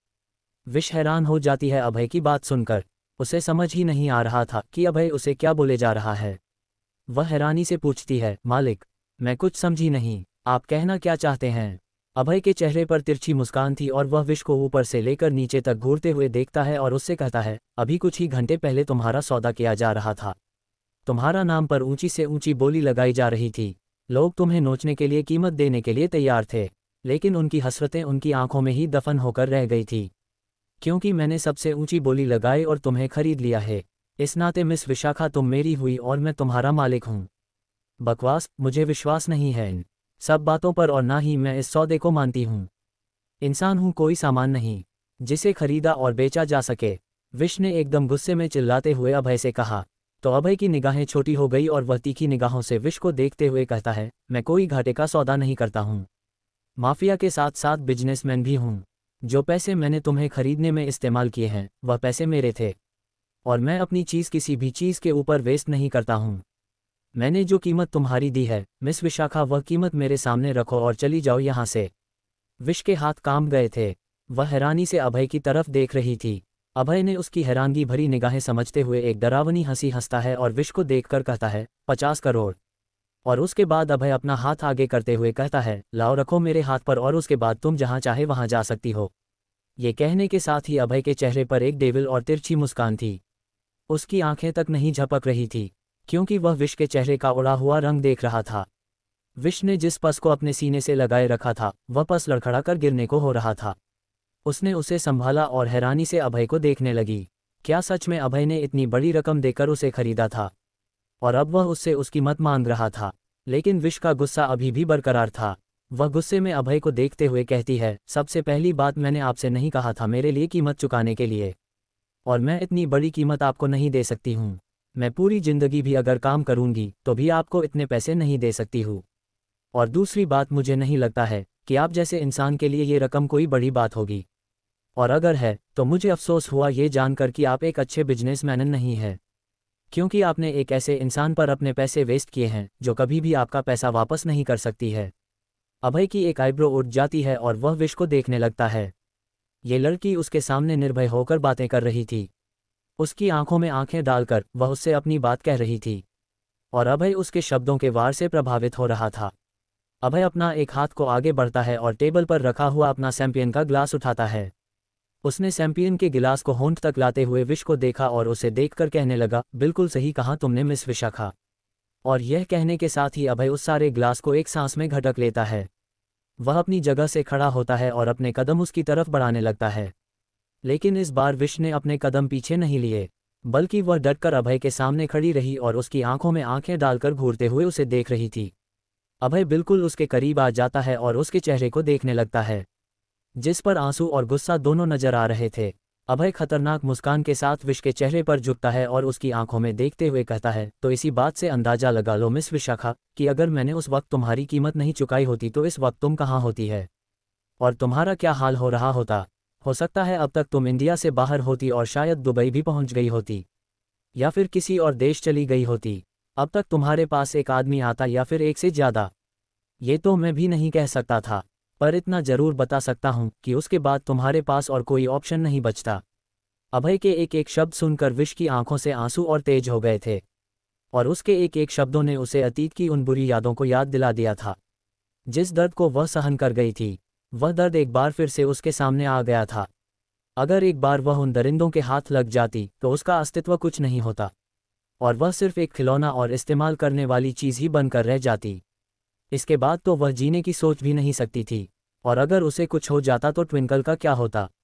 विश हैरान हो जाती है अभय की बात सुनकर उसे समझ ही नहीं आ रहा था कि अभय उसे क्या बोले जा रहा है वह हैरानी से पूछती है मालिक मैं कुछ समझी नहीं आप कहना क्या चाहते हैं अभय के चेहरे पर तिरछी मुस्कान थी और वह विश्व को ऊपर से लेकर नीचे तक घूरते हुए देखता है और उससे कहता है अभी कुछ ही घंटे पहले तुम्हारा सौदा किया जा रहा था तुम्हारा नाम पर ऊंची से ऊंची बोली लगाई जा रही थी लोग तुम्हें नोचने के लिए कीमत देने के लिए तैयार थे लेकिन उनकी हसरतें उनकी आंखों में ही दफन होकर रह गई थी क्योंकि मैंने सबसे ऊंची बोली लगाई और तुम्हें खरीद लिया है इस नाते मिस विशाखा तुम मेरी हुई और मैं तुम्हारा मालिक हूं बकवास मुझे विश्वास नहीं है इन सब बातों पर और ना ही मैं इस सौदे को मानती हूं इंसान हूं कोई सामान नहीं जिसे खरीदा और बेचा जा सके विश ने एकदम गुस्से में चिल्लाते हुए अभय से कहा तो अभय की निगाहें छोटी हो गई और वह तीखी निगाहों से विश को देखते हुए कहता है मैं कोई घाटे का सौदा नहीं करता हूं माफिया के साथ साथ बिजनेसमैन भी हूं जो पैसे मैंने तुम्हें खरीदने में इस्तेमाल किए हैं वह पैसे मेरे थे और मैं अपनी चीज़ किसी भी चीज़ के ऊपर वेस्ट नहीं करता हूँ मैंने जो कीमत तुम्हारी दी है मिस विशाखा वह कीमत मेरे सामने रखो और चली जाओ यहाँ से विश के हाथ काम गए थे वह हैरानी से अभय की तरफ देख रही थी अभय ने उसकी हैरानगी भरी निगाहें समझते हुए एक डरावनी हंसी हंसता है और विश को देखकर कहता है पचास करोड़ और उसके बाद अभय अपना हाथ आगे करते हुए कहता है लाओ रखो मेरे हाथ पर और उसके बाद तुम जहाँ चाहे वहां जा सकती हो ये कहने के साथ ही अभय के चेहरे पर एक डेविल और तिरछी मुस्कान थी उसकी आंखें तक नहीं झपक रही थी क्योंकि वह विश्व के चेहरे का उड़ा हुआ रंग देख रहा था विश ने जिस पस को अपने सीने से लगाए रखा था वह पस लड़खड़ा कर गिरने को हो रहा था उसने उसे संभाला और हैरानी से अभय को देखने लगी क्या सच में अभय ने इतनी बड़ी रकम देकर उसे खरीदा था और अब वह उससे उसकी मत मान रहा था लेकिन विश का गुस्सा अभी भी बरकरार था वह गुस्से में अभय को देखते हुए कहती है सबसे पहली बात मैंने आपसे नहीं कहा था मेरे लिए कीमत चुकाने के लिए और मैं इतनी बड़ी कीमत आपको नहीं दे सकती हूँ मैं पूरी जिंदगी भी अगर काम करूँगी तो भी आपको इतने पैसे नहीं दे सकती हूँ और दूसरी बात मुझे नहीं लगता है कि आप जैसे इंसान के लिए ये रकम कोई बड़ी बात होगी और अगर है तो मुझे अफसोस हुआ ये जानकर कि आप एक अच्छे बिजनेसमैन नहीं है क्योंकि आपने एक ऐसे इंसान पर अपने पैसे वेस्ट किए हैं जो कभी भी आपका पैसा वापस नहीं कर सकती है अभय की एक आईब्रो उठ जाती है और वह विश को देखने लगता है ये लड़की उसके सामने निर्भय होकर बातें कर रही थी उसकी आंखों में आंखें डालकर वह उससे अपनी बात कह रही थी और अभय उसके शब्दों के वार से प्रभावित हो रहा था अभय अपना एक हाथ को आगे बढ़ता है और टेबल पर रखा हुआ अपना सैम्पियन का ग्लास उठाता है उसने सैम्पियन के गिलास को होंठ तक लाते हुए विश को देखा और उसे देखकर कहने लगा बिल्कुल सही कहा तुमने मिस विशाखा और यह कहने के साथ ही अभय उस सारे गिलास को एक सांस में घटक लेता है वह अपनी जगह से खड़ा होता है और अपने कदम उसकी तरफ बढ़ाने लगता है लेकिन इस बार विश ने अपने कदम पीछे नहीं लिए बल्कि वह डटकर अभय के सामने खड़ी रही और उसकी आंखों में आंखें डालकर घूरते हुए उसे देख रही थी अभय बिल्कुल उसके करीब आ जाता है और उसके चेहरे को देखने लगता है जिस पर आंसू और गुस्सा दोनों नजर आ रहे थे अभय खतरनाक मुस्कान के साथ विश के चेहरे पर झुकता है और उसकी आंखों में देखते हुए कहता है तो इसी बात से अंदाजा लगा लो मिस विशाखा कि अगर मैंने उस वक्त तुम्हारी कीमत नहीं चुकाई होती तो इस वक्त तुम कहाँ होती है और तुम्हारा क्या हाल हो रहा होता हो सकता है अब तक तुम इंडिया से बाहर होती और शायद दुबई भी पहुंच गई होती या फिर किसी और देश चली गई होती अब तक तुम्हारे पास एक आदमी आता या फिर एक से ज़्यादा ये तो मैं भी नहीं कह सकता था पर इतना जरूर बता सकता हूं कि उसके बाद तुम्हारे पास और कोई ऑप्शन नहीं बचता अभय के एक एक शब्द सुनकर विश की आंखों से आंसू और तेज हो गए थे और उसके एक एक शब्दों ने उसे अतीत की उन बुरी यादों को याद दिला दिया था जिस दर्द को वह सहन कर गई थी वह दर्द एक बार फिर से उसके सामने आ गया था अगर एक बार वह उन दरिंदों के हाथ लग जाती तो उसका अस्तित्व कुछ नहीं होता और वह सिर्फ एक खिलौना और इस्तेमाल करने वाली चीज़ ही बनकर रह जाती इसके बाद तो वह जीने की सोच भी नहीं सकती थी और अगर उसे कुछ हो जाता तो ट्विंकल का क्या होता